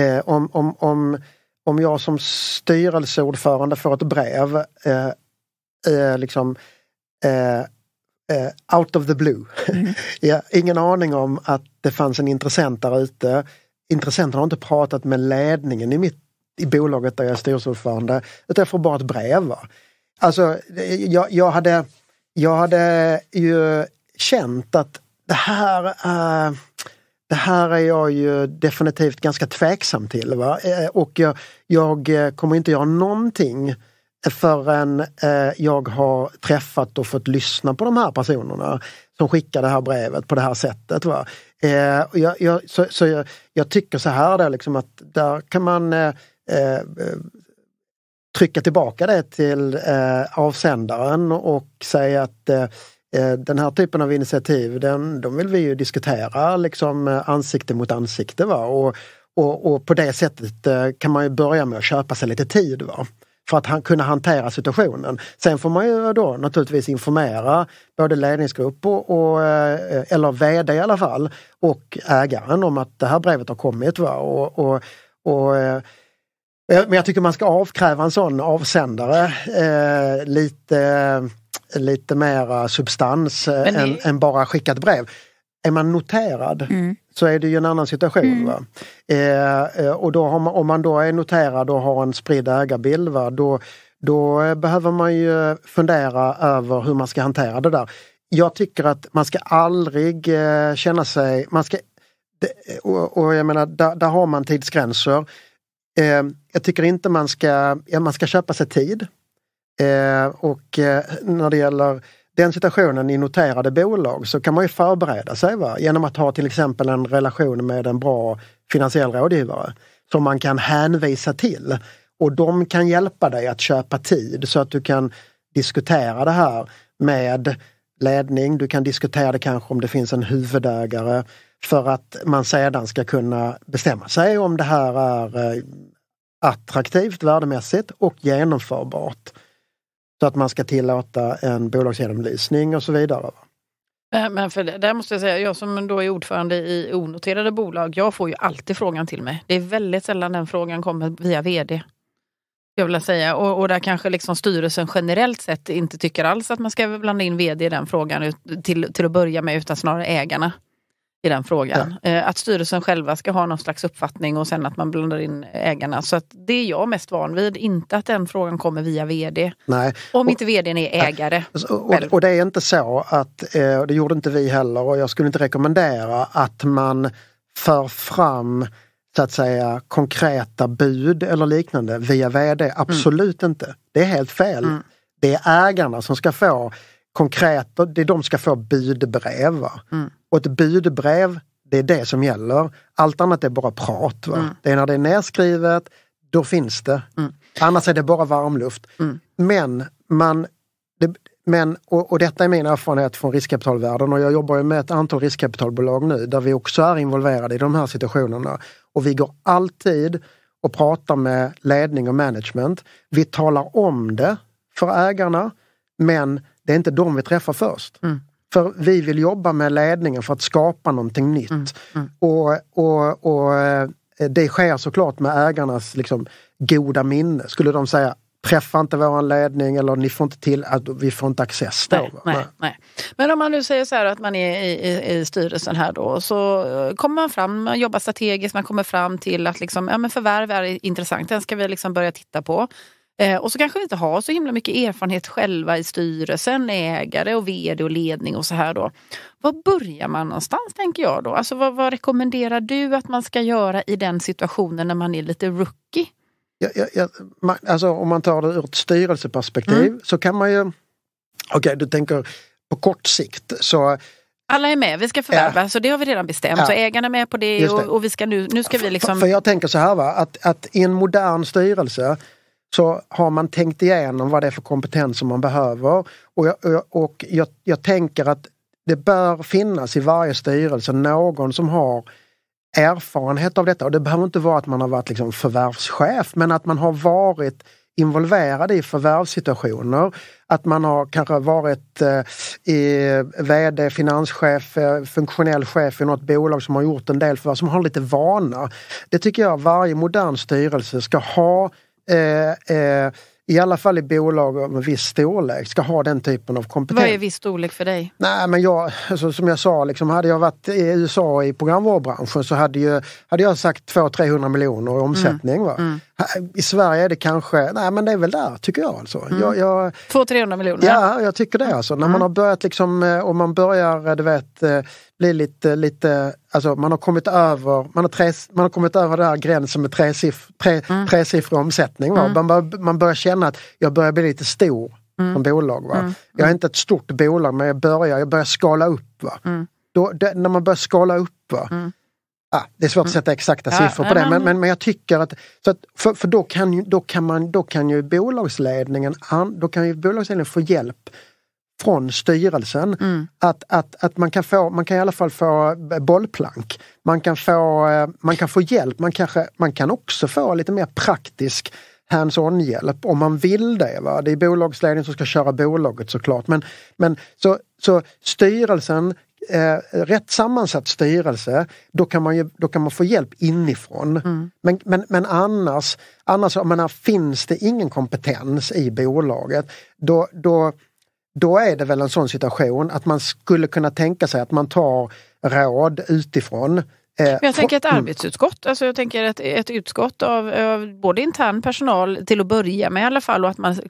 uh, om, om, om, om jag som styrelseordförande får ett brev uh, liksom, eh, out of the blue. Mm. ja, ingen aning om att det fanns en intressent där ute. Intressenten har inte pratat med ledningen i, mitt, i bolaget där jag är styrelseordförande, utan jag får bara ett brev. Va? Alltså, eh, jag, jag, hade, jag hade ju känt att det här, äh, det här är jag ju definitivt ganska tveksam till. Va? Eh, och jag, jag kommer inte göra någonting förrän eh, jag har träffat och fått lyssna på de här personerna som skickar det här brevet på det här sättet. Va? Eh, jag, jag, så, så jag, jag, tycker så här där, liksom att där kan man eh, eh trycka tillbaka det till eh, avsändaren och säga att eh, den här typen av initiativ, den, de vill vi ju diskutera liksom, ansikte mot ansikte. Va? Och, och, och på det sättet kan man ju börja med att köpa sig lite tid. Va? för att han kunna hantera situationen. Sen får man ju då naturligtvis informera både ledningsgrupp och, och eh, eller VD i alla fall och ägaren om att det här brevet har kommit. Va? och, och, och eh, men jag tycker man ska avkräva en sån avsändare eh, lite, lite mera substans eh, än, än, bara skickat brev. Är man noterad mm så är det ju en annan situation. Mm. Eh, eh, och då man, om man då är noterad och har en spridd ägarbild, va, då, då behöver man ju fundera över hur man ska hantera det där. Jag tycker att man ska aldrig eh, känna sig... Man ska, det, och, och, jag menar, där, där har man tidsgränser. Eh, jag tycker inte man ska... Ja, man ska köpa sig tid. Eh, och eh, när det gäller den situationen i noterade bolag så kan man ju förbereda sig va? genom att ha till exempel en relation med en bra finansiell rådgivare som man kan hänvisa till. Och de kan hjälpa dig att köpa tid så att du kan diskutera det här med ledning. Du kan diskutera det kanske om det finns en huvudägare för att man sedan ska kunna bestämma sig om det här är eh, attraktivt värdemässigt och genomförbart. Så att man ska tillåta en bolagsgenomlysning och så vidare. Eh, men för det, där måste jag säga, jag som då är ordförande i onoterade bolag, jag får ju alltid frågan till mig. Det är väldigt sällan den frågan kommer via vd. Jag vill säga. Och, och där kanske liksom styrelsen generellt sett inte tycker alls att man ska blanda in vd i den frågan till, till att börja med, utan snarare ägarna i den frågan. Ja. Eh, att styrelsen själva ska ha någon slags uppfattning och sen att man blandar in ägarna. Så att det är jag mest van vid, inte att den frågan kommer via vd. Nej. Om och, inte vdn är ägare. Och, och, det är inte så att, eh, det gjorde inte vi heller och jag skulle inte rekommendera att man för fram så att säga konkreta bud eller liknande via vd. Mm. Absolut mm. inte. Det är helt fel. Mm. Det är ägarna som ska få konkreta, det är de ska få budbrev. Mm. Och ett budbrev, det är det som gäller. Allt annat är bara prat. Mm. Det är när det är nedskrivet, då finns det. Mm. Annars är det bara varmluft. Mm. Men, man, det, men och, och, detta är min erfarenhet från riskkapitalvärlden och jag jobbar ju med ett antal riskkapitalbolag nu där vi också är involverade i de här situationerna. Och vi går alltid och pratar med ledning och management. Vi talar om det för ägarna men det är inte de vi träffar först. Mm. För vi vill jobba med ledningen för att skapa någonting nytt. Mm, mm. Och, och, och eh, det sker såklart med ägarnas liksom, goda minne. Skulle de säga träffa inte våran ledning eller ni får inte till, att vi får inte access då. Nej, nej, nej. Men om man nu säger så här att man är i, i, i styrelsen här då så eh, kommer man fram, man jobbar strategiskt, man kommer fram till att liksom, ja, men förvärv är intressant, den ska vi liksom börja titta på. Eh, och så kanske vi inte har så himla mycket erfarenhet själva i styrelsen, ägare och vd och ledning och så här då. Var börjar man någonstans tänker jag då? Alltså vad, vad rekommenderar du att man ska göra i den situationen när man är lite rookie? Ja, ja, ja, man, alltså, om man tar det ur ett styrelseperspektiv mm. så kan man ju... Okej, okay, du tänker på kort sikt så alla är med, vi ska förvärva, ja. så det har vi redan bestämt. Ja. Så ägarna är med på det, det. Och, och, vi ska nu, nu ska vi liksom... För, för jag tänker så här, va? Att, att i en modern styrelse så har man tänkt igenom vad det är för kompetens som man behöver. Och, jag, och jag, jag tänker att det bör finnas i varje styrelse någon som har erfarenhet av detta. Och det behöver inte vara att man har varit liksom förvärvschef, men att man har varit involverad i förvärvssituationer. Att man har kanske varit eh, i vd, finanschef, eh, funktionell chef i något bolag som har gjort en del förvärv, som har lite vana. Det tycker jag varje modern styrelse ska ha Eh, eh, i alla fall i bolag av en viss storlek, ska ha den typen av kompetens. Vad är viss storlek för dig? Nej, men jag, alltså, som jag sa, liksom, hade jag varit i USA i programvarubranschen så hade, ju, hade jag sagt 200-300 miljoner i mm. omsättning. Mm. Mm. I Sverige är det kanske, nej men det är väl där tycker jag. Alltså. Mm. Jag, jag, 200-300 miljoner? Ja, jag tycker det. Alltså. När man mm. har börjat liksom, eh, om man börjar, eh, du vet, blir lite, lite alltså man har kommit över, man har, tre, man har kommit över den här gränsen med tresiff, tre, mm. tresiffrig omsättning. Va? Mm. Man, man börjar känna att jag börjar bli lite stor mm. som bolag. Va? Mm. Jag är inte ett stort bolag men jag börjar, jag börjar skala upp. Va? Mm. Då, det, när man börjar skala upp, va? Ah, det är svårt att mm. sätta exakta ja, siffror på det men, men, men jag tycker att, så att för, för då, kan ju, då, kan man, då kan ju bolagsledningen, då kan ju bolagsledningen få hjälp från styrelsen. Mm. Att, att, att man, kan få, man kan i alla fall få bollplank. Man kan få, eh, man kan få hjälp, man, kanske, man kan också få lite mer praktisk hands-on hjälp om man vill det. Va? Det är bolagsledningen som ska köra bolaget såklart. Men, men så, så styrelsen, eh, rätt sammansatt styrelse, då kan man, ju, då kan man få hjälp inifrån. Mm. Men, men, men annars, annars jag menar, finns det ingen kompetens i bolaget, då, då då är det väl en sån situation att man skulle kunna tänka sig att man tar råd utifrån. Eh, Men jag tänker ett mm. arbetsutskott, alltså jag tänker ett, ett utskott av, av, både intern personal till att börja med i alla fall och att man,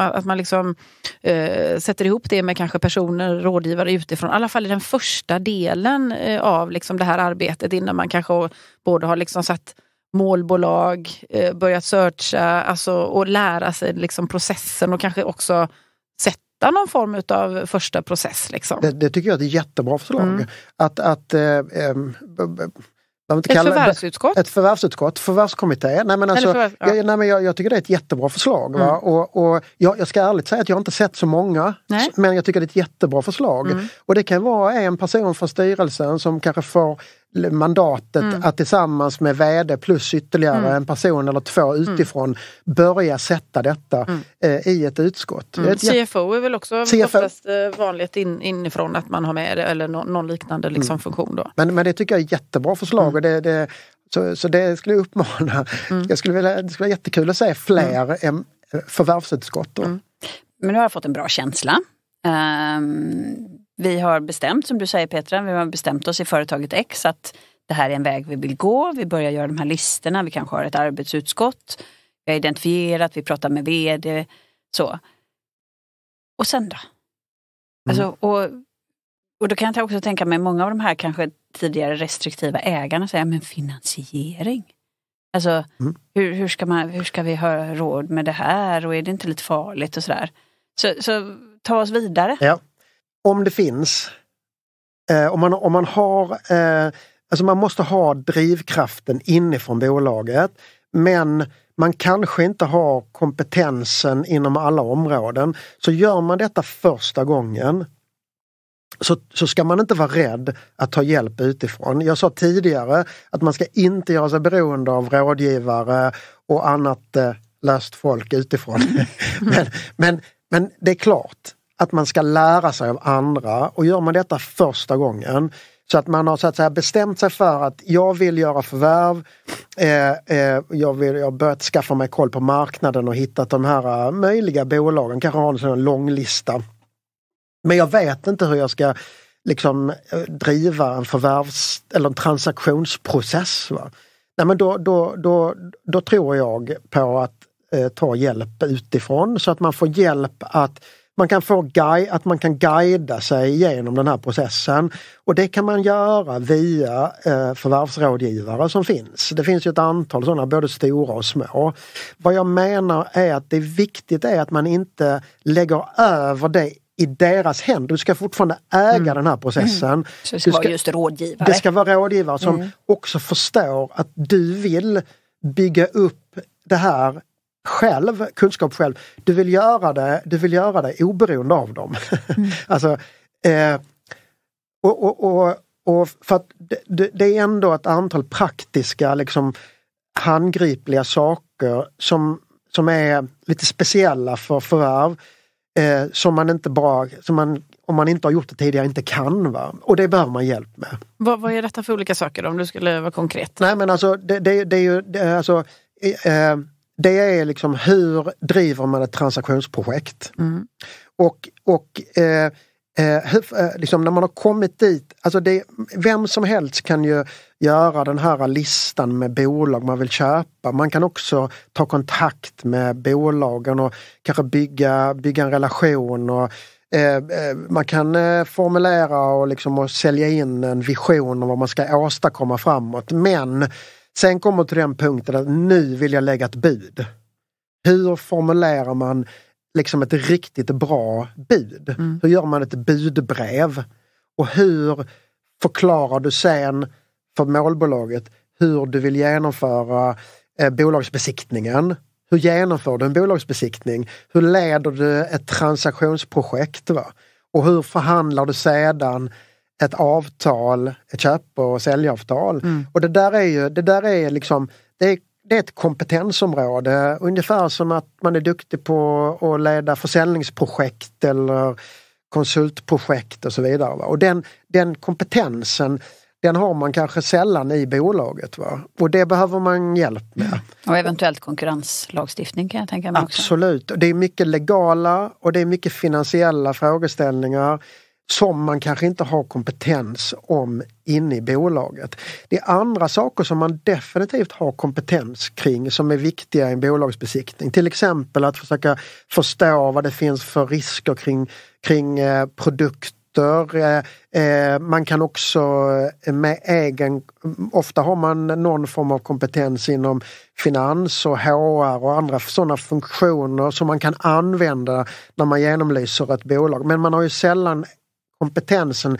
att man liksom, eh, sätter ihop det med kanske personer, rådgivare utifrån. I alla fall i den första delen eh, av liksom det här arbetet innan man kanske både har liksom satt målbolag, eh, börjat searcha alltså, och lära sig liksom processen och kanske också hitta någon form av första process. Liksom. Det, det, tycker jag är ett jättebra förslag. Mm. Att, att, eh, eh, ett förvärvsutskott? Ett förvärvsutskott, förvärvskommitté. Nej, men alltså, förvärv, ja. jag, nej, men jag, jag, tycker det är ett jättebra förslag. Mm. Och, och jag, jag, ska ärligt säga att jag inte sett så många, nej. men jag tycker det är ett jättebra förslag. Mm. Och det kan vara en person från styrelsen som kanske får mandatet mm. att tillsammans med VD plus ytterligare mm. en person eller två mm. utifrån mm. börja sätta detta mm. eh, i ett utskott. Mm. Ett, CFO är väl också CFO. oftast eh, vanligt in, inifrån att man har med det eller no, någon liknande liksom, mm. funktion. Då. Men, men det tycker jag är jättebra förslag och det, det så, så det skulle jag uppmana. Jag skulle vilja, det skulle vara jättekul att se fler mm. Eh, förvärvsutskott. Men nu har jag fått en bra känsla. Um vi har bestämt, som du säger Petra, vi har bestämt oss i företaget X att det här är en väg vi vill gå. Vi börjar göra de här listorna. Vi kanske har ett arbetsutskott. Vi har identifierat, vi pratar med vd. Så. Och sen då? Mm. Alltså, och, och då kan jag också tänka mig, många av de här kanske tidigare restriktiva ägarna säger, men finansiering? Alltså, mm. hur, hur, ska man, hur ska vi ha råd med det här och är det inte lite farligt och sådär? Så, så ta oss vidare. Ja om det finns, eh, om, man, om man har, eh, alltså man måste ha drivkraften inifrån bolaget, men man kanske inte har kompetensen inom alla områden. Så gör man detta första gången så, så ska man inte vara rädd att ta hjälp utifrån. Jag sa tidigare att man ska inte göra sig beroende av rådgivare och annat eh, löst folk utifrån. men, men, men det är klart, att man ska lära sig av andra och gör man detta första gången så att man har så att säga, bestämt sig för att jag vill göra förvärv. Eh, eh, jag, vill, jag har börjat skaffa mig koll på marknaden och hittat de här eh, möjliga bolagen, kanske har en sån lång lista. Men jag vet inte hur jag ska liksom eh, driva en förvärvs eller en transaktionsprocess. Va? Nej, men då, då, då, då tror jag på att eh, ta hjälp utifrån så att man får hjälp att man kan få gui- att man kan guida sig genom den här processen och det kan man göra via eh, förvärvsrådgivare som finns. Det finns ju ett antal sådana, både stora och små. Vad jag menar är att det är viktigt är att man inte lägger över det i deras händer. Du ska fortfarande äga mm. den här processen. Mm. Så det ska, ska vara just rådgivare? Det ska vara rådgivare som mm. också förstår att du vill bygga upp det här själv, kunskap själv. Du vill göra det, du vill göra det oberoende av dem. Mm. alltså, eh, och, och, och, och, för att det, det, är ändå ett antal praktiska, liksom, handgripliga saker som, som är lite speciella för förvärv. Eh, som man inte bara, som man, om man inte har gjort det tidigare, inte kan. Va? Och det behöver man hjälp med. Vad, vad är detta för olika saker om du skulle vara konkret? Nej men alltså, det, det, det är ju, det, alltså, eh, det är liksom hur driver man ett transaktionsprojekt? Mm. Och, och eh, eh hur, eh, liksom när man har kommit dit, alltså det, vem som helst kan ju göra den här listan med bolag man vill köpa. Man kan också ta kontakt med bolagen och kanske bygga, bygga en relation. Och, eh, man kan formulera och, liksom, och sälja in en vision om vad man ska åstadkomma framåt men Sen kommer till den punkten att nu vill jag lägga ett bud. Hur formulerar man liksom ett riktigt bra bud? Mm. Hur gör man ett budbrev? Och hur förklarar du sen för målbolaget hur du vill genomföra eh, bolagsbesiktningen? Hur genomför du en bolagsbesiktning? Hur leder du ett transaktionsprojekt? Va? Och hur förhandlar du sedan ett avtal, ett köp och säljavtal. Mm. Och det där är ju, det där är liksom, det är, det är ett kompetensområde, ungefär som att man är duktig på att leda försäljningsprojekt eller konsultprojekt och så vidare. Och den, den kompetensen den har man kanske sällan i bolaget. Va? Och det behöver man hjälp med. Och eventuellt konkurrenslagstiftning kan jag tänka mig. också. Absolut, också. det är mycket legala och det är mycket finansiella frågeställningar som man kanske inte har kompetens om inne i bolaget. Det är andra saker som man definitivt har kompetens kring som är viktiga i en bolagsbesiktning. Till exempel att försöka förstå vad det finns för risker kring, kring eh, produkt eh, eh, man kan också eh, med egen, ofta har man någon form av kompetens inom finans och HR och andra sådana funktioner som man kan använda när man genomlyser ett bolag. Men man har ju sällan kompetensen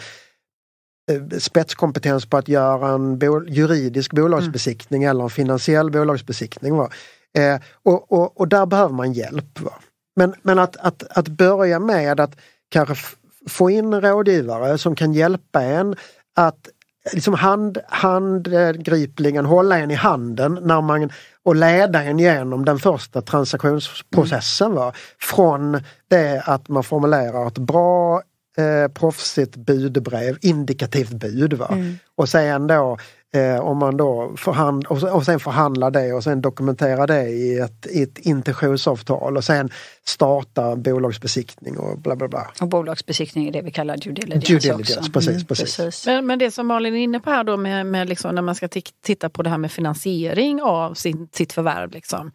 eh, spetskompetens på att göra en bol juridisk bolagsbesiktning mm. eller en finansiell bolagsbesiktning. Va? Eh, och, och, och, där behöver man hjälp. Va? Men, men att, att, att börja med att kanske få in rådgivare som kan hjälpa en att eh, liksom hand, handgripligen hålla en i handen när man, och leda en genom den första transaktionsprocessen. Mm. Va? Från det att man formulerar ett bra Eh, proffsigt budbrev, indikativt bud. Va? Mm. Och sen då Eh, om man då förhand, och, och sen förhandlar det och sen dokumenterar det i ett, i ett intentionsavtal och sen starta bolagsbesiktning och bla bla bla. Och bolagsbesiktning är det vi kallar due diligence, due diligence också. Precis, mm. precis. Men, men, det som Malin är inne på här då med, med liksom när man ska titta på det här med finansiering av sin, sitt förvärv. Liksom.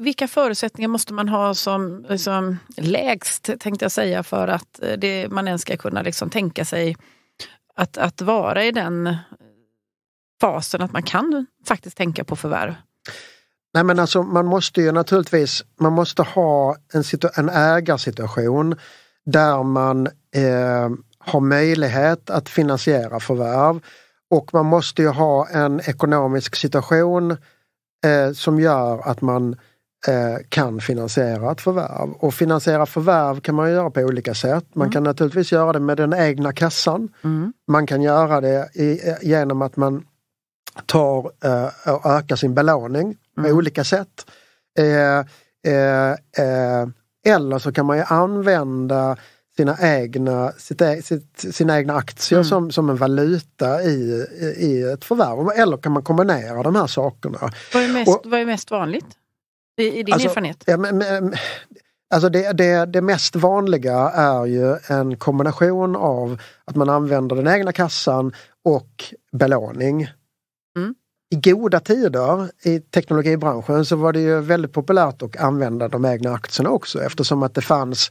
Vilka förutsättningar måste man ha som liksom, lägst, tänkte jag säga, för att eh, det, man ens ska kunna liksom, tänka sig att, att vara i den fasen att man kan faktiskt tänka på förvärv? Nej men alltså man måste ju naturligtvis, man måste ha en, en ägarsituation där man eh, har möjlighet att finansiera förvärv och man måste ju ha en ekonomisk situation eh, som gör att man eh, kan finansiera ett förvärv. Och finansiera förvärv kan man göra på olika sätt. Man mm. kan naturligtvis göra det med den egna kassan. Mm. Man kan göra det i, eh, genom att man tar eh, och ökar sin belåning mm. på olika sätt. Eh, eh, eh, eller så kan man ju använda sina egna, sitt, e-, sitt, sina egna aktier mm. som, som en valuta i, i, i ett förvärv. Eller kan man kombinera de här sakerna? Vad är mest, och, vad är mest vanligt? I, i din alltså, erfarenhet? Ja, men, men, alltså det, det, det mest vanliga är ju en kombination av att man använder den egna kassan och belåning. Mm. I goda tider i teknologibranschen så var det ju väldigt populärt att använda de egna aktierna också eftersom att det fanns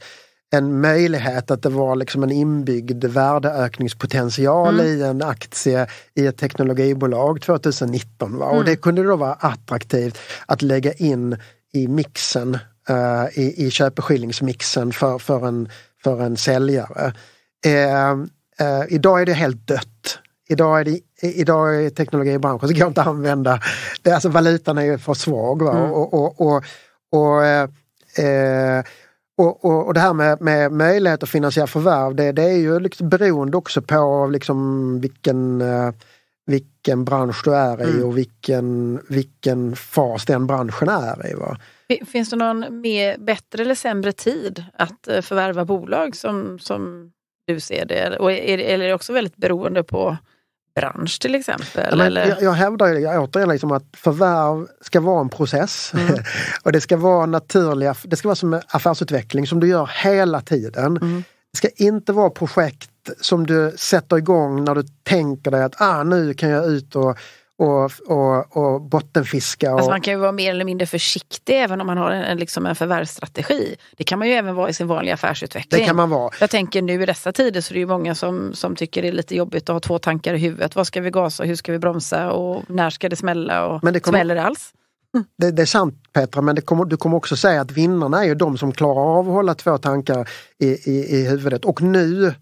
en möjlighet att det var liksom en inbyggd värdeökningspotential mm. i en aktie i ett teknologibolag 2019. Va? Mm. Och det kunde då vara attraktivt att lägga in i mixen, uh, i, i köpeskillingsmixen för, för, en, för en säljare. Uh, uh, idag är det helt dött. Idag är det idag i teknologibranschen så går det inte att använda. Det, alltså valutan är ju för svag. Va? Mm. Och, och, och, och, eh, eh och, och, och, det här med, med möjlighet att finansiera förvärv, det, det är ju liksom beroende också på liksom vilken, eh, vilken bransch du är i mm. och vilken, vilken fas den branschen är i. Va? Finns det någon mer, bättre eller sämre tid att eh, förvärva bolag som, som du ser det? Och är, eller är det också väldigt beroende på bransch till exempel? Ja, men, eller? Jag, jag hävdar återigen liksom att förvärv ska vara en process. Mm. och det ska vara naturliga, det ska vara som affärsutveckling som du gör hela tiden. Mm. Det ska inte vara projekt som du sätter igång när du tänker dig att ah, nu kan jag ut och och, och, och bottenfiska. Alltså, och... Alltså man kan ju vara mer eller mindre försiktig även om man har en, liksom en förvärvsstrategi. Det kan man ju även vara i sin vanliga affärsutveckling. Det kan man vara. Jag tänker nu i dessa tider så är det ju många som, som tycker det är lite jobbigt att ha två tankar i huvudet. Vad ska vi gasa, hur ska vi bromsa och när ska det smälla och det kommer... smäller det alls? Det, det, är sant Petra, men kommer, du kommer också säga att vinnarna är ju de som klarar av att hålla två tankar i, i, i huvudet. Och nu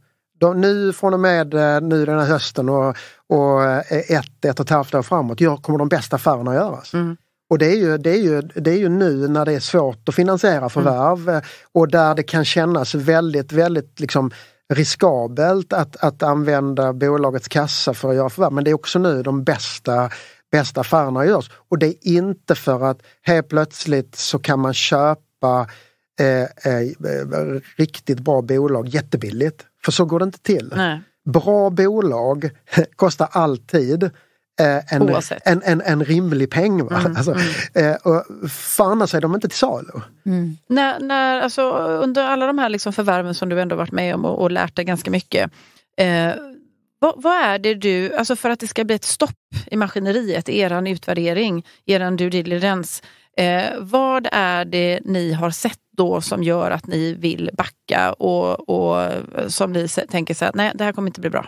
de, nu från och med eh, nu den här hösten och, och eh, ett, ett och ett halvt år framåt gör, kommer de bästa affärerna att göras. Mm. Och det är, ju, det, är ju, det är ju nu när det är svårt att finansiera förvärv mm. Eh, och där det kan kännas väldigt, väldigt liksom riskabelt att, att använda bolagets kassa för att göra förvärv. Men det är också nu de bästa bästa affärerna görs. Och det är inte för att helt plötsligt så kan man köpa eh, eh, riktigt bra bolag jättebilligt. För så går det inte till. Nej. Bra bolag kostar alltid eh, en, en, en, en, rimlig peng. Va? Mm, alltså, mm. Eh, för annars är de inte till salu. Mm. När, när, alltså, under alla de här liksom förvärven som du ändå varit med om och, och lärt dig ganska mycket. Eh, vad, vad, är det du, alltså för att det ska bli ett stopp i maskineriet, er utvärdering, er due diligence, Eh, vad är det ni har sett då som gör att ni vill backa och, och som ni tänker så här, nej det här kommer inte bli bra?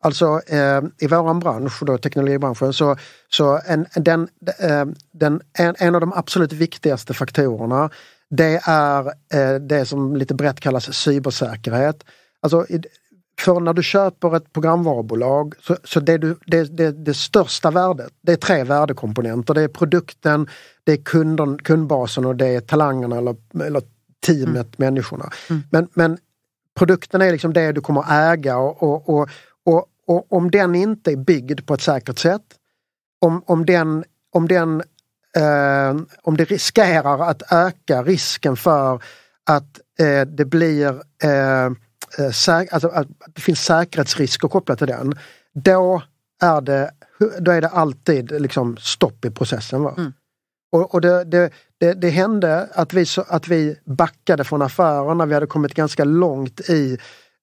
Alltså eh, i våran bransch, då, teknologibranschen, så, så en, den, eh, den, en, en av de absolut viktigaste faktorerna det är eh, det som lite brett kallas cybersäkerhet. Alltså, för när du köper ett programvarubolag så, så det, du, det, det, det största värdet, det är tre värdekomponenter. Det är produkten, det är kunden, kundbasen och det är talangerna eller, eller teamet, mm. människorna. Mm. Men, men produkten är liksom det du kommer äga och, och, och, och, och om den inte är byggd på ett säkert sätt, om, om den, om den Uh, om det riskerar att öka risken för att uh, det blir uh, Eh, alltså, att det finns säkerhetsrisker kopplat till den, då är det, då är det alltid liksom stopp i processen. Va? Mm. Och, och det, det, det, det, hände att vi, att vi backade från affärerna, vi hade kommit ganska långt i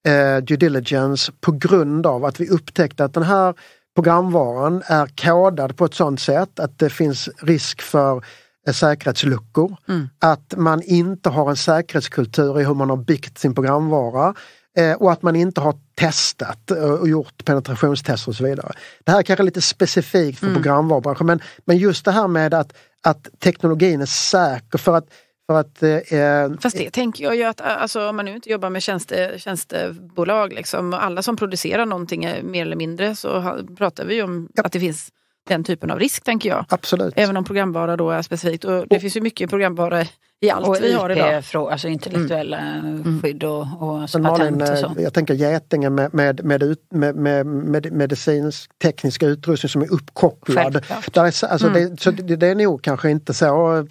eh, due diligence på grund av att vi upptäckte att den här programvaran är kodad på ett sådant sätt att det finns risk för eh, säkerhetsluckor. Mm. Att man inte har en säkerhetskultur i hur man har byggt sin programvara. Eh, och att man inte har testat eh, och gjort penetrationstester och så vidare. Det här är kanske lite specifikt för mm. programvarubranschen men, men just det här med att, att teknologin är säker för att för att, eh, eh Fast det tänker jag ju att alltså, om man nu inte jobbar med tjänste, tjänstebolag, liksom, alla som producerar någonting mer eller mindre så pratar vi ju om ja. att det finns den typen av risk, tänker jag. Absolut. Även om programvara då är specifikt. Och det och, finns ju mycket programvara i allt vi har idag. Frå, alltså intellektuella mm. skydd och, och så alltså patent och eh, så. Jag tänker Getinge med, med, med, med, med medicinsk teknisk utrustning som är uppkopplad. Där är, alltså mm. det, så det, det, är nog kanske inte så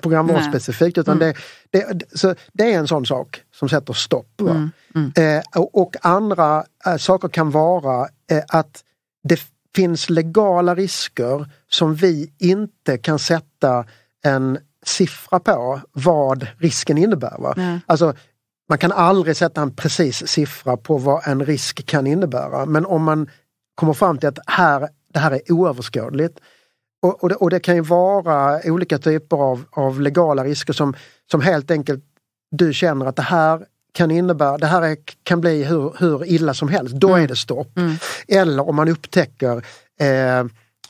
programvaruspecifikt utan mm. det, det, det är en sån sak som sätter stopp. Mm. mm. Eh, och, och, andra äh, saker kan vara eh, att det finns legala risker som vi inte kan sätta en siffra på vad risken innebär. Va? Alltså, man kan aldrig sätta en precis siffra på vad en risk kan innebära men om man kommer fram till att här, det här är oöverskådligt och, och, det, och det kan ju vara olika typer av, av legala risker som, som helt enkelt du känner att det här kan innebära, det här är, kan bli hur, hur illa som helst, då mm. är det stopp. Mm. Eller om man upptäcker eh,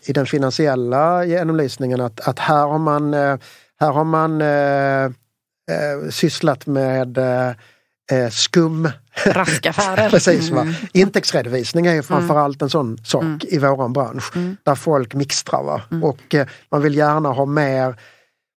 i den finansiella genomlysningen att, att här har man, eh, här har man eh, eh sysslat med eh, eh skum... Raskaffärer. Precis, va? Mm. Intäktsredovisning är ju mm. framförallt en sån sak mm. i våran bransch mm. där folk mixtrar. Va? Mm. Och eh, man vill gärna ha mer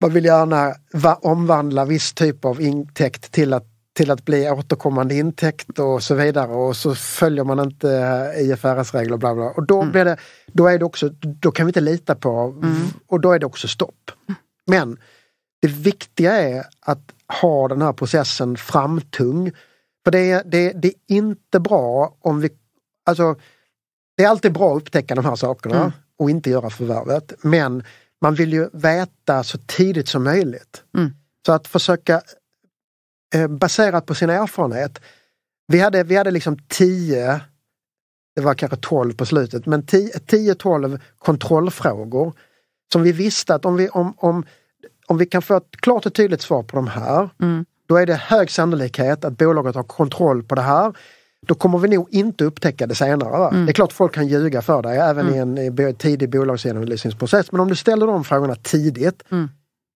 man vill gärna omvandla viss typ av intäkt till att till att bli återkommande intäkt och så vidare och så följer man inte eh, IFRS-regler. Bla bla. Och då, mm. blir det, då, är det också, då kan vi inte lita på mm. och då är det också stopp. Men det viktiga är att ha den här processen framtung. För det är, det, det är inte bra om vi... Alltså, det är alltid bra att upptäcka de här sakerna mm. och inte göra förvärvet. Men man vill ju veta så tidigt som möjligt. Mm. Så att försöka Eh, baserat på sin erfarenhet. Vi hade, vi hade liksom 10, det var kanske 12 på slutet, men 10-12 kontrollfrågor som vi visste att om vi, om, om, om vi kan få ett klart och tydligt svar på de här, mm. då är det hög sannolikhet att bolaget har kontroll på det här. Då kommer vi nog inte upptäcka det senare. Mm. Det är klart folk kan ljuga för dig även mm. i en tidig bolagsgenomlysningsprocess. Men om du ställer de frågorna tidigt, mm.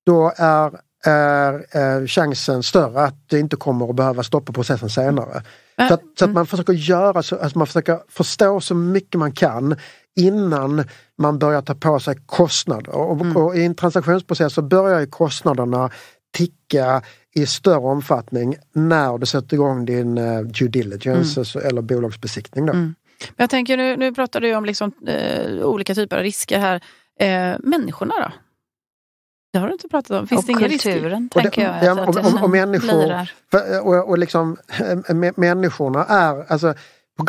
då är är, chansen större att det inte kommer att behöva stoppa processen senare. Äh, så att, så att mm. man försöker göra så, alltså man försöker förstå så mycket man kan innan man börjar ta på sig kostnader. Och, mm. och i en transaktionsprocess så börjar ju kostnaderna ticka i större omfattning när du sätter igång din eh, due diligence mm. Alltså, eller bolagsbesiktning. Då. Mm. Men jag tänker, nu, nu pratar du om liksom, eh, olika typer av risker här. Eh, människorna då? Det har du inte pratat om. Finns och det ingen kulturen, risk? tänker jag. Ja, och, och, och, människor, för, och, och liksom, eh, människorna är... Alltså,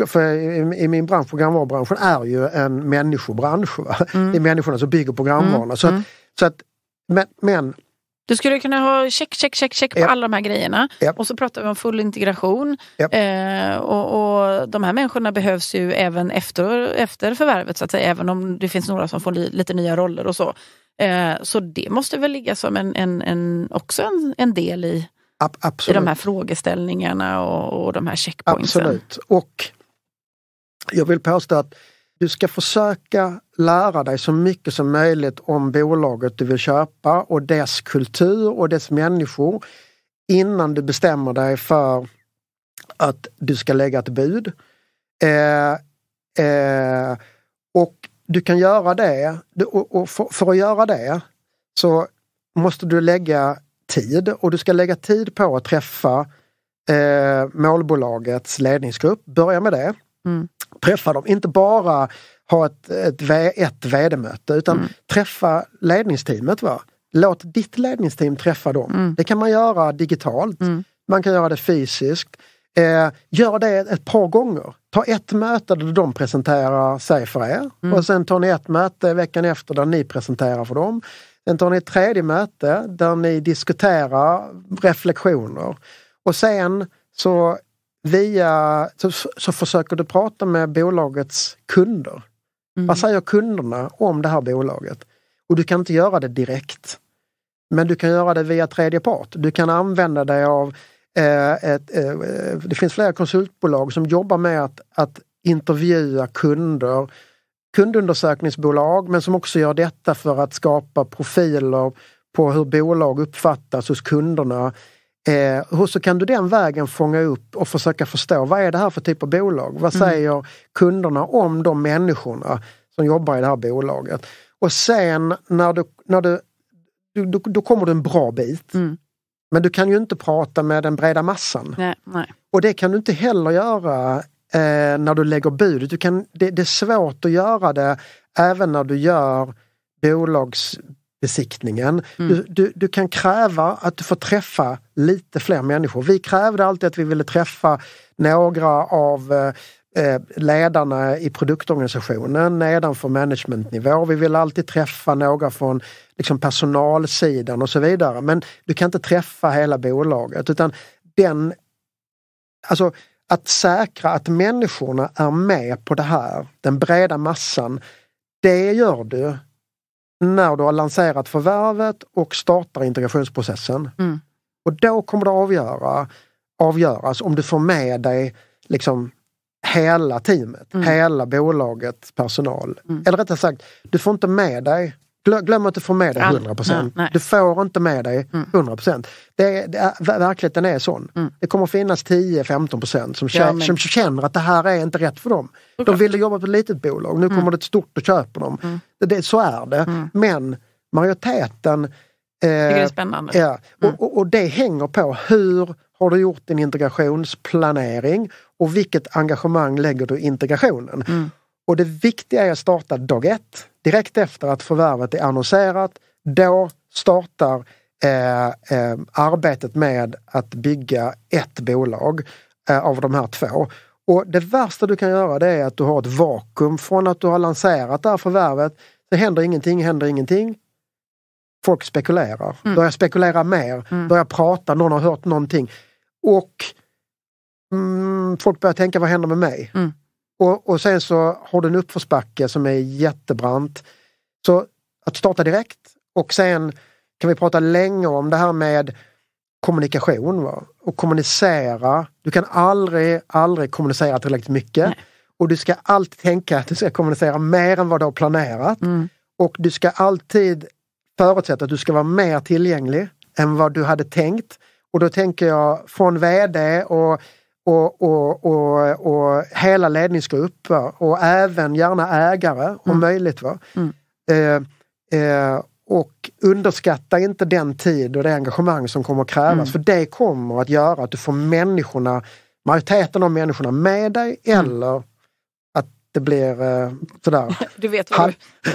för i min bransch, programvarubranschen, är ju en människobransch. Va? Mm. Det är människorna som bygger programvarorna. Mm. Så att, mm. så att, men, men du skulle kunna ha check, check, check, check på yep. alla de här grejerna. Yep. Och så pratar vi om full integration. Yep. Eh, och, och, de här människorna behövs ju även efter, efter förvärvet, så att säga. Även om det finns några som får li, lite nya roller och så. Eh, så det måste väl ligga som en, en, en också en, en del i, i de här frågeställningarna och, och de här checkpointsen. Absolut. Och jag vill påstå att du ska försöka lära dig så mycket som möjligt om bolaget du vill köpa och dess kultur och dess människor innan du bestämmer dig för att du ska lägga ett bud. Eh, eh, och du kan göra det och, för, att göra det så måste du lägga tid och du ska lägga tid på att träffa eh, målbolagets ledningsgrupp. Börja med det. Mm. Träffa dem, inte bara ha ett, ett, ett vd-möte utan mm. träffa ledningsteamet. Va? Låt ditt ledningsteam träffa dem. Mm. Det kan man göra digitalt. Mm. Man kan göra det fysiskt. Eh, gör det ett par gånger. Ta ett möte där de presenterar sig för er mm. och sen tar ni ett möte veckan efter där ni presenterar för dem. Sen tar ni ett tredje möte där ni diskuterar reflektioner och sen så via så, så försöker du prata med bolagets kunder. Mm. Vad säger kunderna om det här bolaget? Och du kan inte göra det direkt. Men du kan göra det via tredje part. Du kan använda dig av Eh, ett, eh, det finns flera konsultbolag som jobbar med att, att intervjua kunder, kundundersökningsbolag, men som också gör detta för att skapa profiler på hur bolag uppfattas hos kunderna. Eh, hur så kan du den vägen fånga upp och försöka förstå vad är det här för typ av bolag? Vad mm. säger mm. kunderna om de människorna som jobbar i det här bolaget? Och sen när du, när du, du, du, då kommer du en bra bit. Mm. Men du kan ju inte prata med den breda massan. Nej, nej. Och det kan du inte heller göra eh, när du lägger budet. Du kan, det, det, är svårt att göra det även när du gör bolagsbesiktningen. Mm. Du, du, du, kan kräva att du får träffa lite fler människor. Vi krävde alltid att vi ville träffa några av eh, Eh, ledarna i produktorganisationen nedanför managementnivå. Vi vill alltid träffa några från liksom personalsidan och så vidare. Men du kan inte träffa hela bolaget utan den... Alltså att säkra att människorna är med på det här, den breda massan, det gör du när du har lanserat förvärvet och startar integrationsprocessen. Mm. Och då kommer det avgöra, avgöras om du får med dig liksom hela teamet, mm. hela bolagets personal. Mm. Eller rättare sagt, du får inte med dig Glöm att du får med dig 100 procent. Du får inte med dig 100 mm. procent. Verkligheten är sån. Mm. Det kommer finnas 10-15 som, ja, som känner att det här är inte rätt för dem. Okay. De ville jobba på ett litet bolag, nu mm. kommer det ett stort och köper dem. Mm. Det, så är det. Mm. Men majoriteten... Eh, det är spännande. Ja, och, mm. och, och det hänger på hur har du gjort din integrationsplanering? Och vilket engagemang lägger du i integrationen? Mm. Och det viktiga är att starta dag ett, direkt efter att förvärvet är annonserat. Då startar eh, eh, arbetet med att bygga ett bolag eh, av de här två. Och det värsta du kan göra det är att du har ett vakuum från att du har lanserat det här förvärvet. Det händer ingenting, händer ingenting. Folk spekulerar, mm. börjar spekulera mer, mm. börjar prata, någon har hört någonting. Och Mm, folk börjar tänka vad händer med mig? Mm. Och, och sen så har du en uppförsbacke som är jättebrant. Så att starta direkt och sen kan vi prata länge om det här med kommunikation va? och kommunicera. Du kan aldrig, aldrig kommunicera tillräckligt mycket. Nej. Och du ska alltid tänka att du ska kommunicera mer än vad du har planerat. Mm. Och du ska alltid förutsätta att du ska vara mer tillgänglig än vad du hade tänkt. Och då tänker jag från VD och och, och, och, och hela ledningsgrupper och även gärna ägare om mm. möjligt. Va? Mm. Eh, eh, och underskatta inte den tid och det engagemang som kommer att krävas mm. för det kommer att göra att du får människorna, majoriteten av människorna med dig mm. eller att det blir eh, sådär. Du vet, vad du,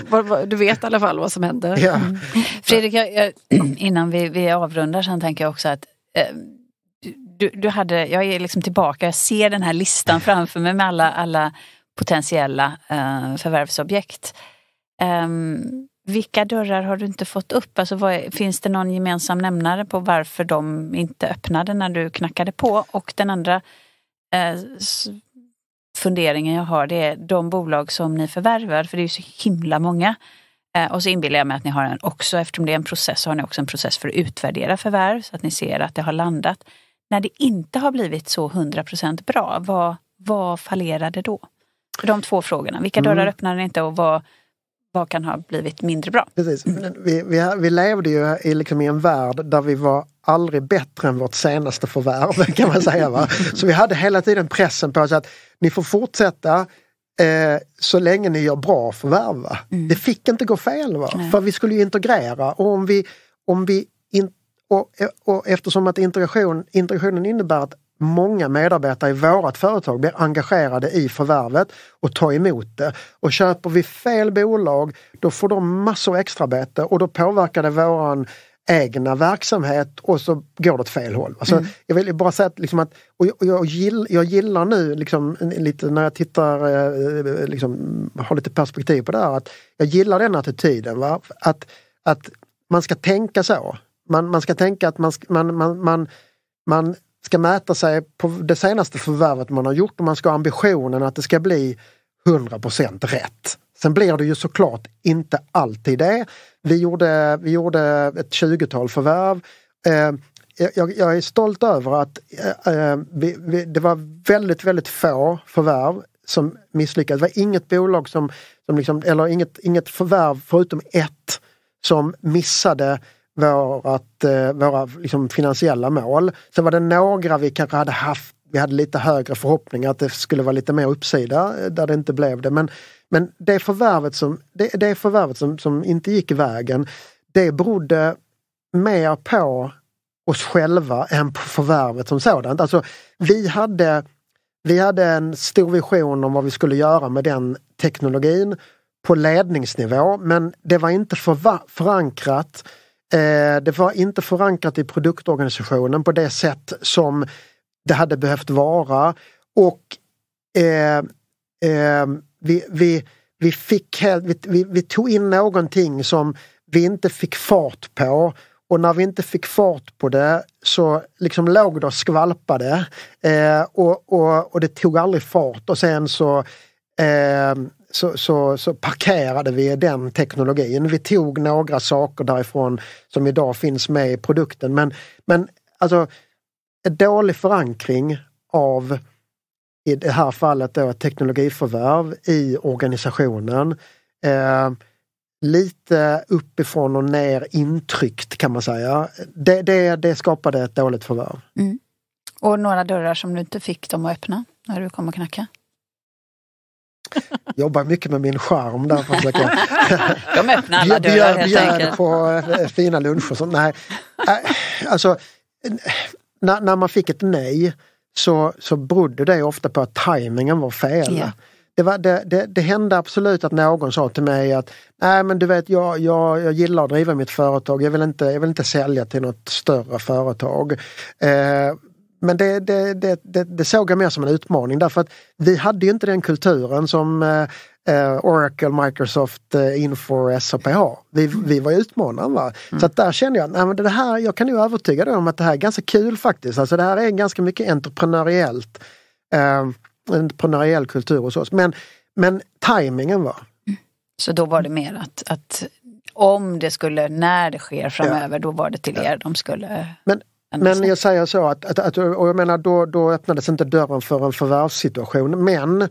vad, vad, du vet i alla fall vad som händer. Ja. Mm. Fredrik, jag, jag, innan vi, vi avrundar så tänker jag också att eh, du, du hade, jag är liksom tillbaka, jag ser den här listan mm. framför mig med alla, alla potentiella eh, förvärvsobjekt. Um, vilka dörrar har du inte fått upp? Alltså, vad, finns det någon gemensam nämnare på varför de inte öppnade när du knackade på? Och den andra eh, funderingen jag har det är de bolag som ni förvärvar, för det är ju så himla många. Eh, och så inbillar jag mig att ni har en också, eftersom det är en process, så har ni också en process för att utvärdera förvärv så att ni ser att det har landat när det inte har blivit så 100% bra, vad, vad fallerade då? de två frågorna, vilka mm. dörrar mm. öppnade inte och vad, vad kan ha blivit mindre bra? Precis. Mm. Vi, vi, vi levde ju i, liksom i en värld där vi var aldrig bättre än vårt senaste förvärv kan man säga. Va? Så vi hade hela tiden pressen på oss att ni får fortsätta, Eh, så länge ni gör bra förvärv. Mm. Det fick inte gå fel, va? för vi skulle ju integrera. Och om vi, om vi in, och, och eftersom att integration, integrationen innebär att många medarbetare i vårt företag blir engagerade i förvärvet och tar emot det. Och köper vi fel bolag, då får de massor extraarbete och då påverkar det våran egna verksamhet och så går det åt fel håll. Alltså, mm. Jag vill bara säga att, liksom att och jag, jag, gill, jag gillar nu liksom, lite när jag tittar, eh, eh, liksom, har lite perspektiv på det här, att jag gillar den attityden. Va? Att, att man ska tänka så man, man ska tänka att man, man, man, man, man ska mäta sig på det senaste förvärvet man har gjort och man ska ha ambitionen att det ska bli 100 rätt. Sen blir det ju såklart inte alltid det. Vi gjorde, vi gjorde ett 20-tal förvärv. Eh, jag, jag, är stolt över att eh, eh, vi, vi, det var väldigt, väldigt få förvärv som misslyckades. Det var inget bolag som, som liksom, eller inget, inget förvärv förutom ett som missade vårat, eh, våra liksom finansiella mål. Så var det några vi kanske hade haft, vi hade lite högre förhoppningar att det skulle vara lite mer uppsida eh, där det inte blev det. Men, men det förvärvet, som, det, det förvärvet som, som inte gick vägen, det berodde mer på oss själva än på förvärvet som sådant. Alltså, vi hade, vi hade en stor vision om vad vi skulle göra med den teknologin på ledningsnivå, men det var inte förva- förankrat Eh, det var inte förankrat i produktorganisationen på det sätt som det hade behövt vara. Och eh, eh, vi, vi, vi, fick, vi, vi, vi tog in någonting som vi inte fick fart på och när vi inte fick fart på det så liksom låg det och skvalpade eh, och, och, och det tog aldrig fart och sen så eh, så, så, så, parkerade vi den teknologin. Vi tog några saker därifrån som idag finns med i produkten. Men, men alltså, en dålig förankring av, i det här fallet, då, teknologiförvärv i organisationen. Eh, lite uppifrån och ner intryckt kan man säga. Det, det, det skapade ett dåligt förvärv. Mm. Och några dörrar som du inte fick dem att öppna när du kom och knackade? jobbar mycket med min charm där. De öppnar alla dörrar helt enkelt. på eh, fina luncher. Så, nej. Äh, alltså, när, när man fick ett nej så, så berodde det ofta på att tajmingen var fel. Yeah. Det, var, det, det, det, hände absolut att någon sa till mig att nej men du vet jag, jag, jag gillar att driva mitt företag, jag vill inte, jag vill inte sälja till något större företag. Eh, men det, det, det, det, såg jag mer som en utmaning därför att vi hade ju inte den kulturen som eh, eh, Oracle, Microsoft, eh, Infor, SAP har. Vi, vi var utmanaren. Va? Mm. Så att där kände jag att det här, jag kan ju övertyga dig om att det här är ganska kul faktiskt. Alltså det här är ganska mycket entreprenöriellt. Eh, entreprenöriell kultur hos oss. Men, men tajmingen var. Mm. Så då var det mer att, att om det skulle, när det sker framöver, ja. då var det till er ja. de skulle... Men men jag säger så att, att, att och jag menar då, då öppnades inte dörren för en förvärvssituation men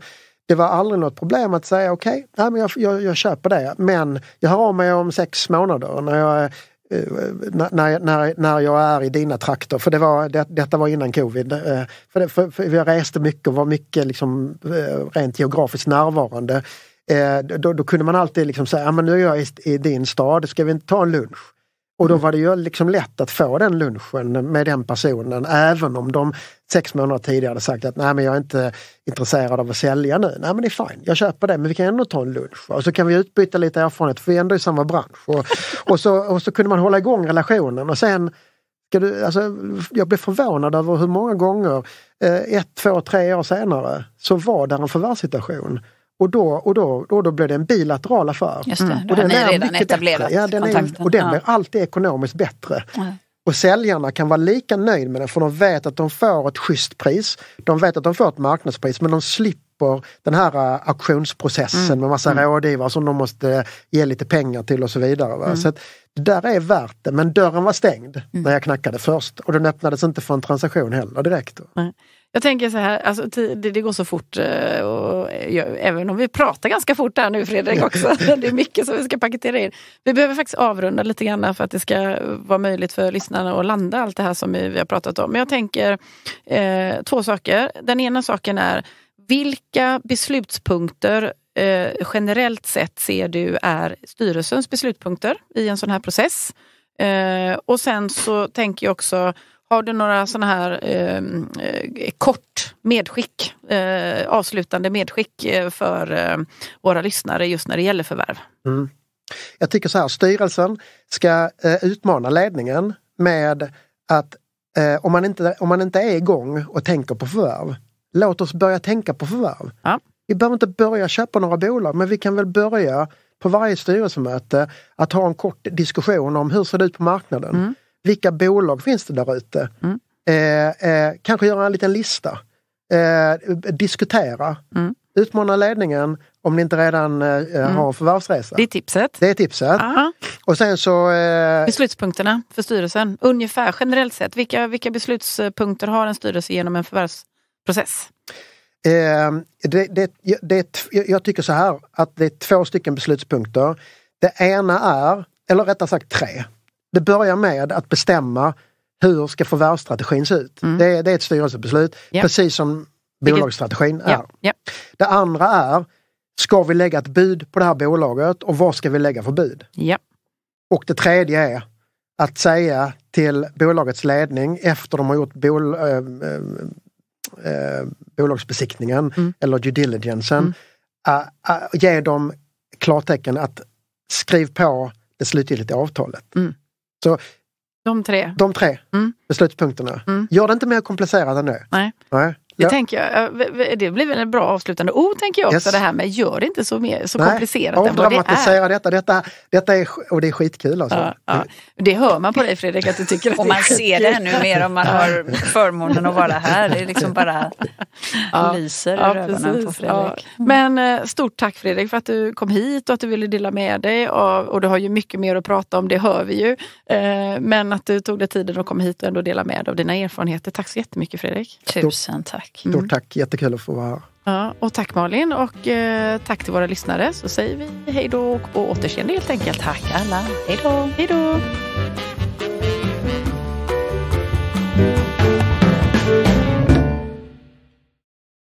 det var aldrig något problem att säga okej, okay, jag, jag, jag köper det men jag hör av mig om sex månader när jag eh, när, när, när jag är i dina trakter, för det var, det, detta var innan covid. Eh, för, det, för, för Jag reste mycket och var mycket liksom, eh, rent geografiskt närvarande. Då, då kunde man alltid liksom säga, men nu är jag i, i din stad, ska vi inte ta en lunch? Och då mm. var det ju liksom lätt att få den lunchen med den personen även om de sex månader tidigare hade sagt att nej men jag är inte intresserad av att sälja nu. Nej men det är fine, jag köper det men vi kan ändå ta en lunch. Och så kan vi utbyta lite erfarenhet för vi är ändå i samma bransch. Och, och, så, och så kunde man hålla igång relationen och sen du, alltså, jag blev förvånad över hur många gånger, eh, ett, två, tre år senare, så var det en förvärvssituation. Och då, och då, och då blir det en bilateral affär. Just det, mm. och den är redan etablerat ja, den Är, och den ja. blir alltid ekonomiskt bättre. Ja. Och säljarna kan vara lika nöjda med den för de vet att de får ett schysst pris. De vet att de får ett marknadspris men de slipper den här uh, auktionsprocessen mm. med massa mm. rådgivare som de måste eh, ge lite pengar till och så vidare. Va? Mm. Så att, det där är värt det men dörren var stängd mm. när jag knackade först och den öppnades inte för en transaktion heller direkt. Jag tänker så här, alltså, det, det går så fort, eh, och, eh, jag, även om vi pratar ganska fort här nu Fredrik också. det är mycket som vi ska paketera in. Vi behöver faktiskt avrunda lite grann för att det ska vara möjligt för lyssnarna att landa allt det här som vi, vi har pratat om. Men jag tänker eh, två saker. Den ena saken är, vilka beslutspunkter eh, generellt sett ser du är styrelsens beslutspunkter i en sån här process? Eh, och sen så tänker jag också har du några sådana här ehm, eh, kort medskick, eh, avslutande medskick eh, för eh, våra lyssnare just när det gäller förvärv? Mm. Jag tycker så här, styrelsen ska eh, utmana ledningen med att eh, om, man inte, om man inte är igång och tänker på förvärv, låt oss börja tänka på förvärv. Ja. Vi behöver inte börja köpa några bolag, men vi kan väl börja på varje styrelsemöte att ha en kort diskussion om hur ser det ut på marknaden? Mm. Vilka bolag finns det där ute? Mm. Eh, eh, kanske göra en liten lista. Eh, diskutera. Mm. Utmana ledningen om ni inte redan eh, eh, mm. har en förvärvsresa. Det är tipset. Det är tipset. Och sen så... Eh, Beslutspunkterna för styrelsen. Ungefär generellt sett. Vilka, vilka beslutspunkter har en styrelse genom en förvärvsprocess? Det, det, det, jag tycker så här att det är två stycken beslutspunkter. Det ena är, eller rättare sagt tre. Det börjar med att bestämma hur ska förvärvsstrategin se ut? Mm. Det, det, är ett styrelsebeslut, yep. precis som bolagsstrategin är. Yep. Yep. Det andra är, ska vi lägga ett bud på det här bolaget och vad ska vi lägga för bud? Och det tredje är att säga till bolagets ledning efter de har gjort bol, äh, äh, bolagsbesiktningen mm. eller due diligencen, mm. äh, ge dem klartecken att skriv på det slutgiltiga avtalet. Mm. Så de tre. De tre mm. beslutspunkterna. Mm. Gör det inte mer komplicerat än det. Nej. Nej. Det ja. tänker jag. Det blir väl en bra avslutande ord tänker jag också yes. det här med gör det inte så, mer, så Nej, komplicerat än vad det är. Detta, detta, detta är. Och det är skitkul alltså. Ja, ja. Det hör man på dig Fredrik att du tycker att Och man ser det ännu mer om man har förmånen att vara här. Det är liksom bara ja. lyser ja, ur ögonen på Fredrik. Mm. Men eh, stort tack Fredrik för att du kom hit och att du ville dela med dig. Och, och du har ju mycket mer att prata om, det hör vi ju. Eh, men att du tog dig tiden att komma hit och ändå dela med dig av dina erfarenheter. Tack så jättemycket Fredrik. Tusen tack tack. Stort mm. tack, jättekul att få vara här. Ja, och tack Malin och eh, tack till våra lyssnare. Så säger vi hej då och på återseende helt enkelt. Tack alla. Hej då. Hej då.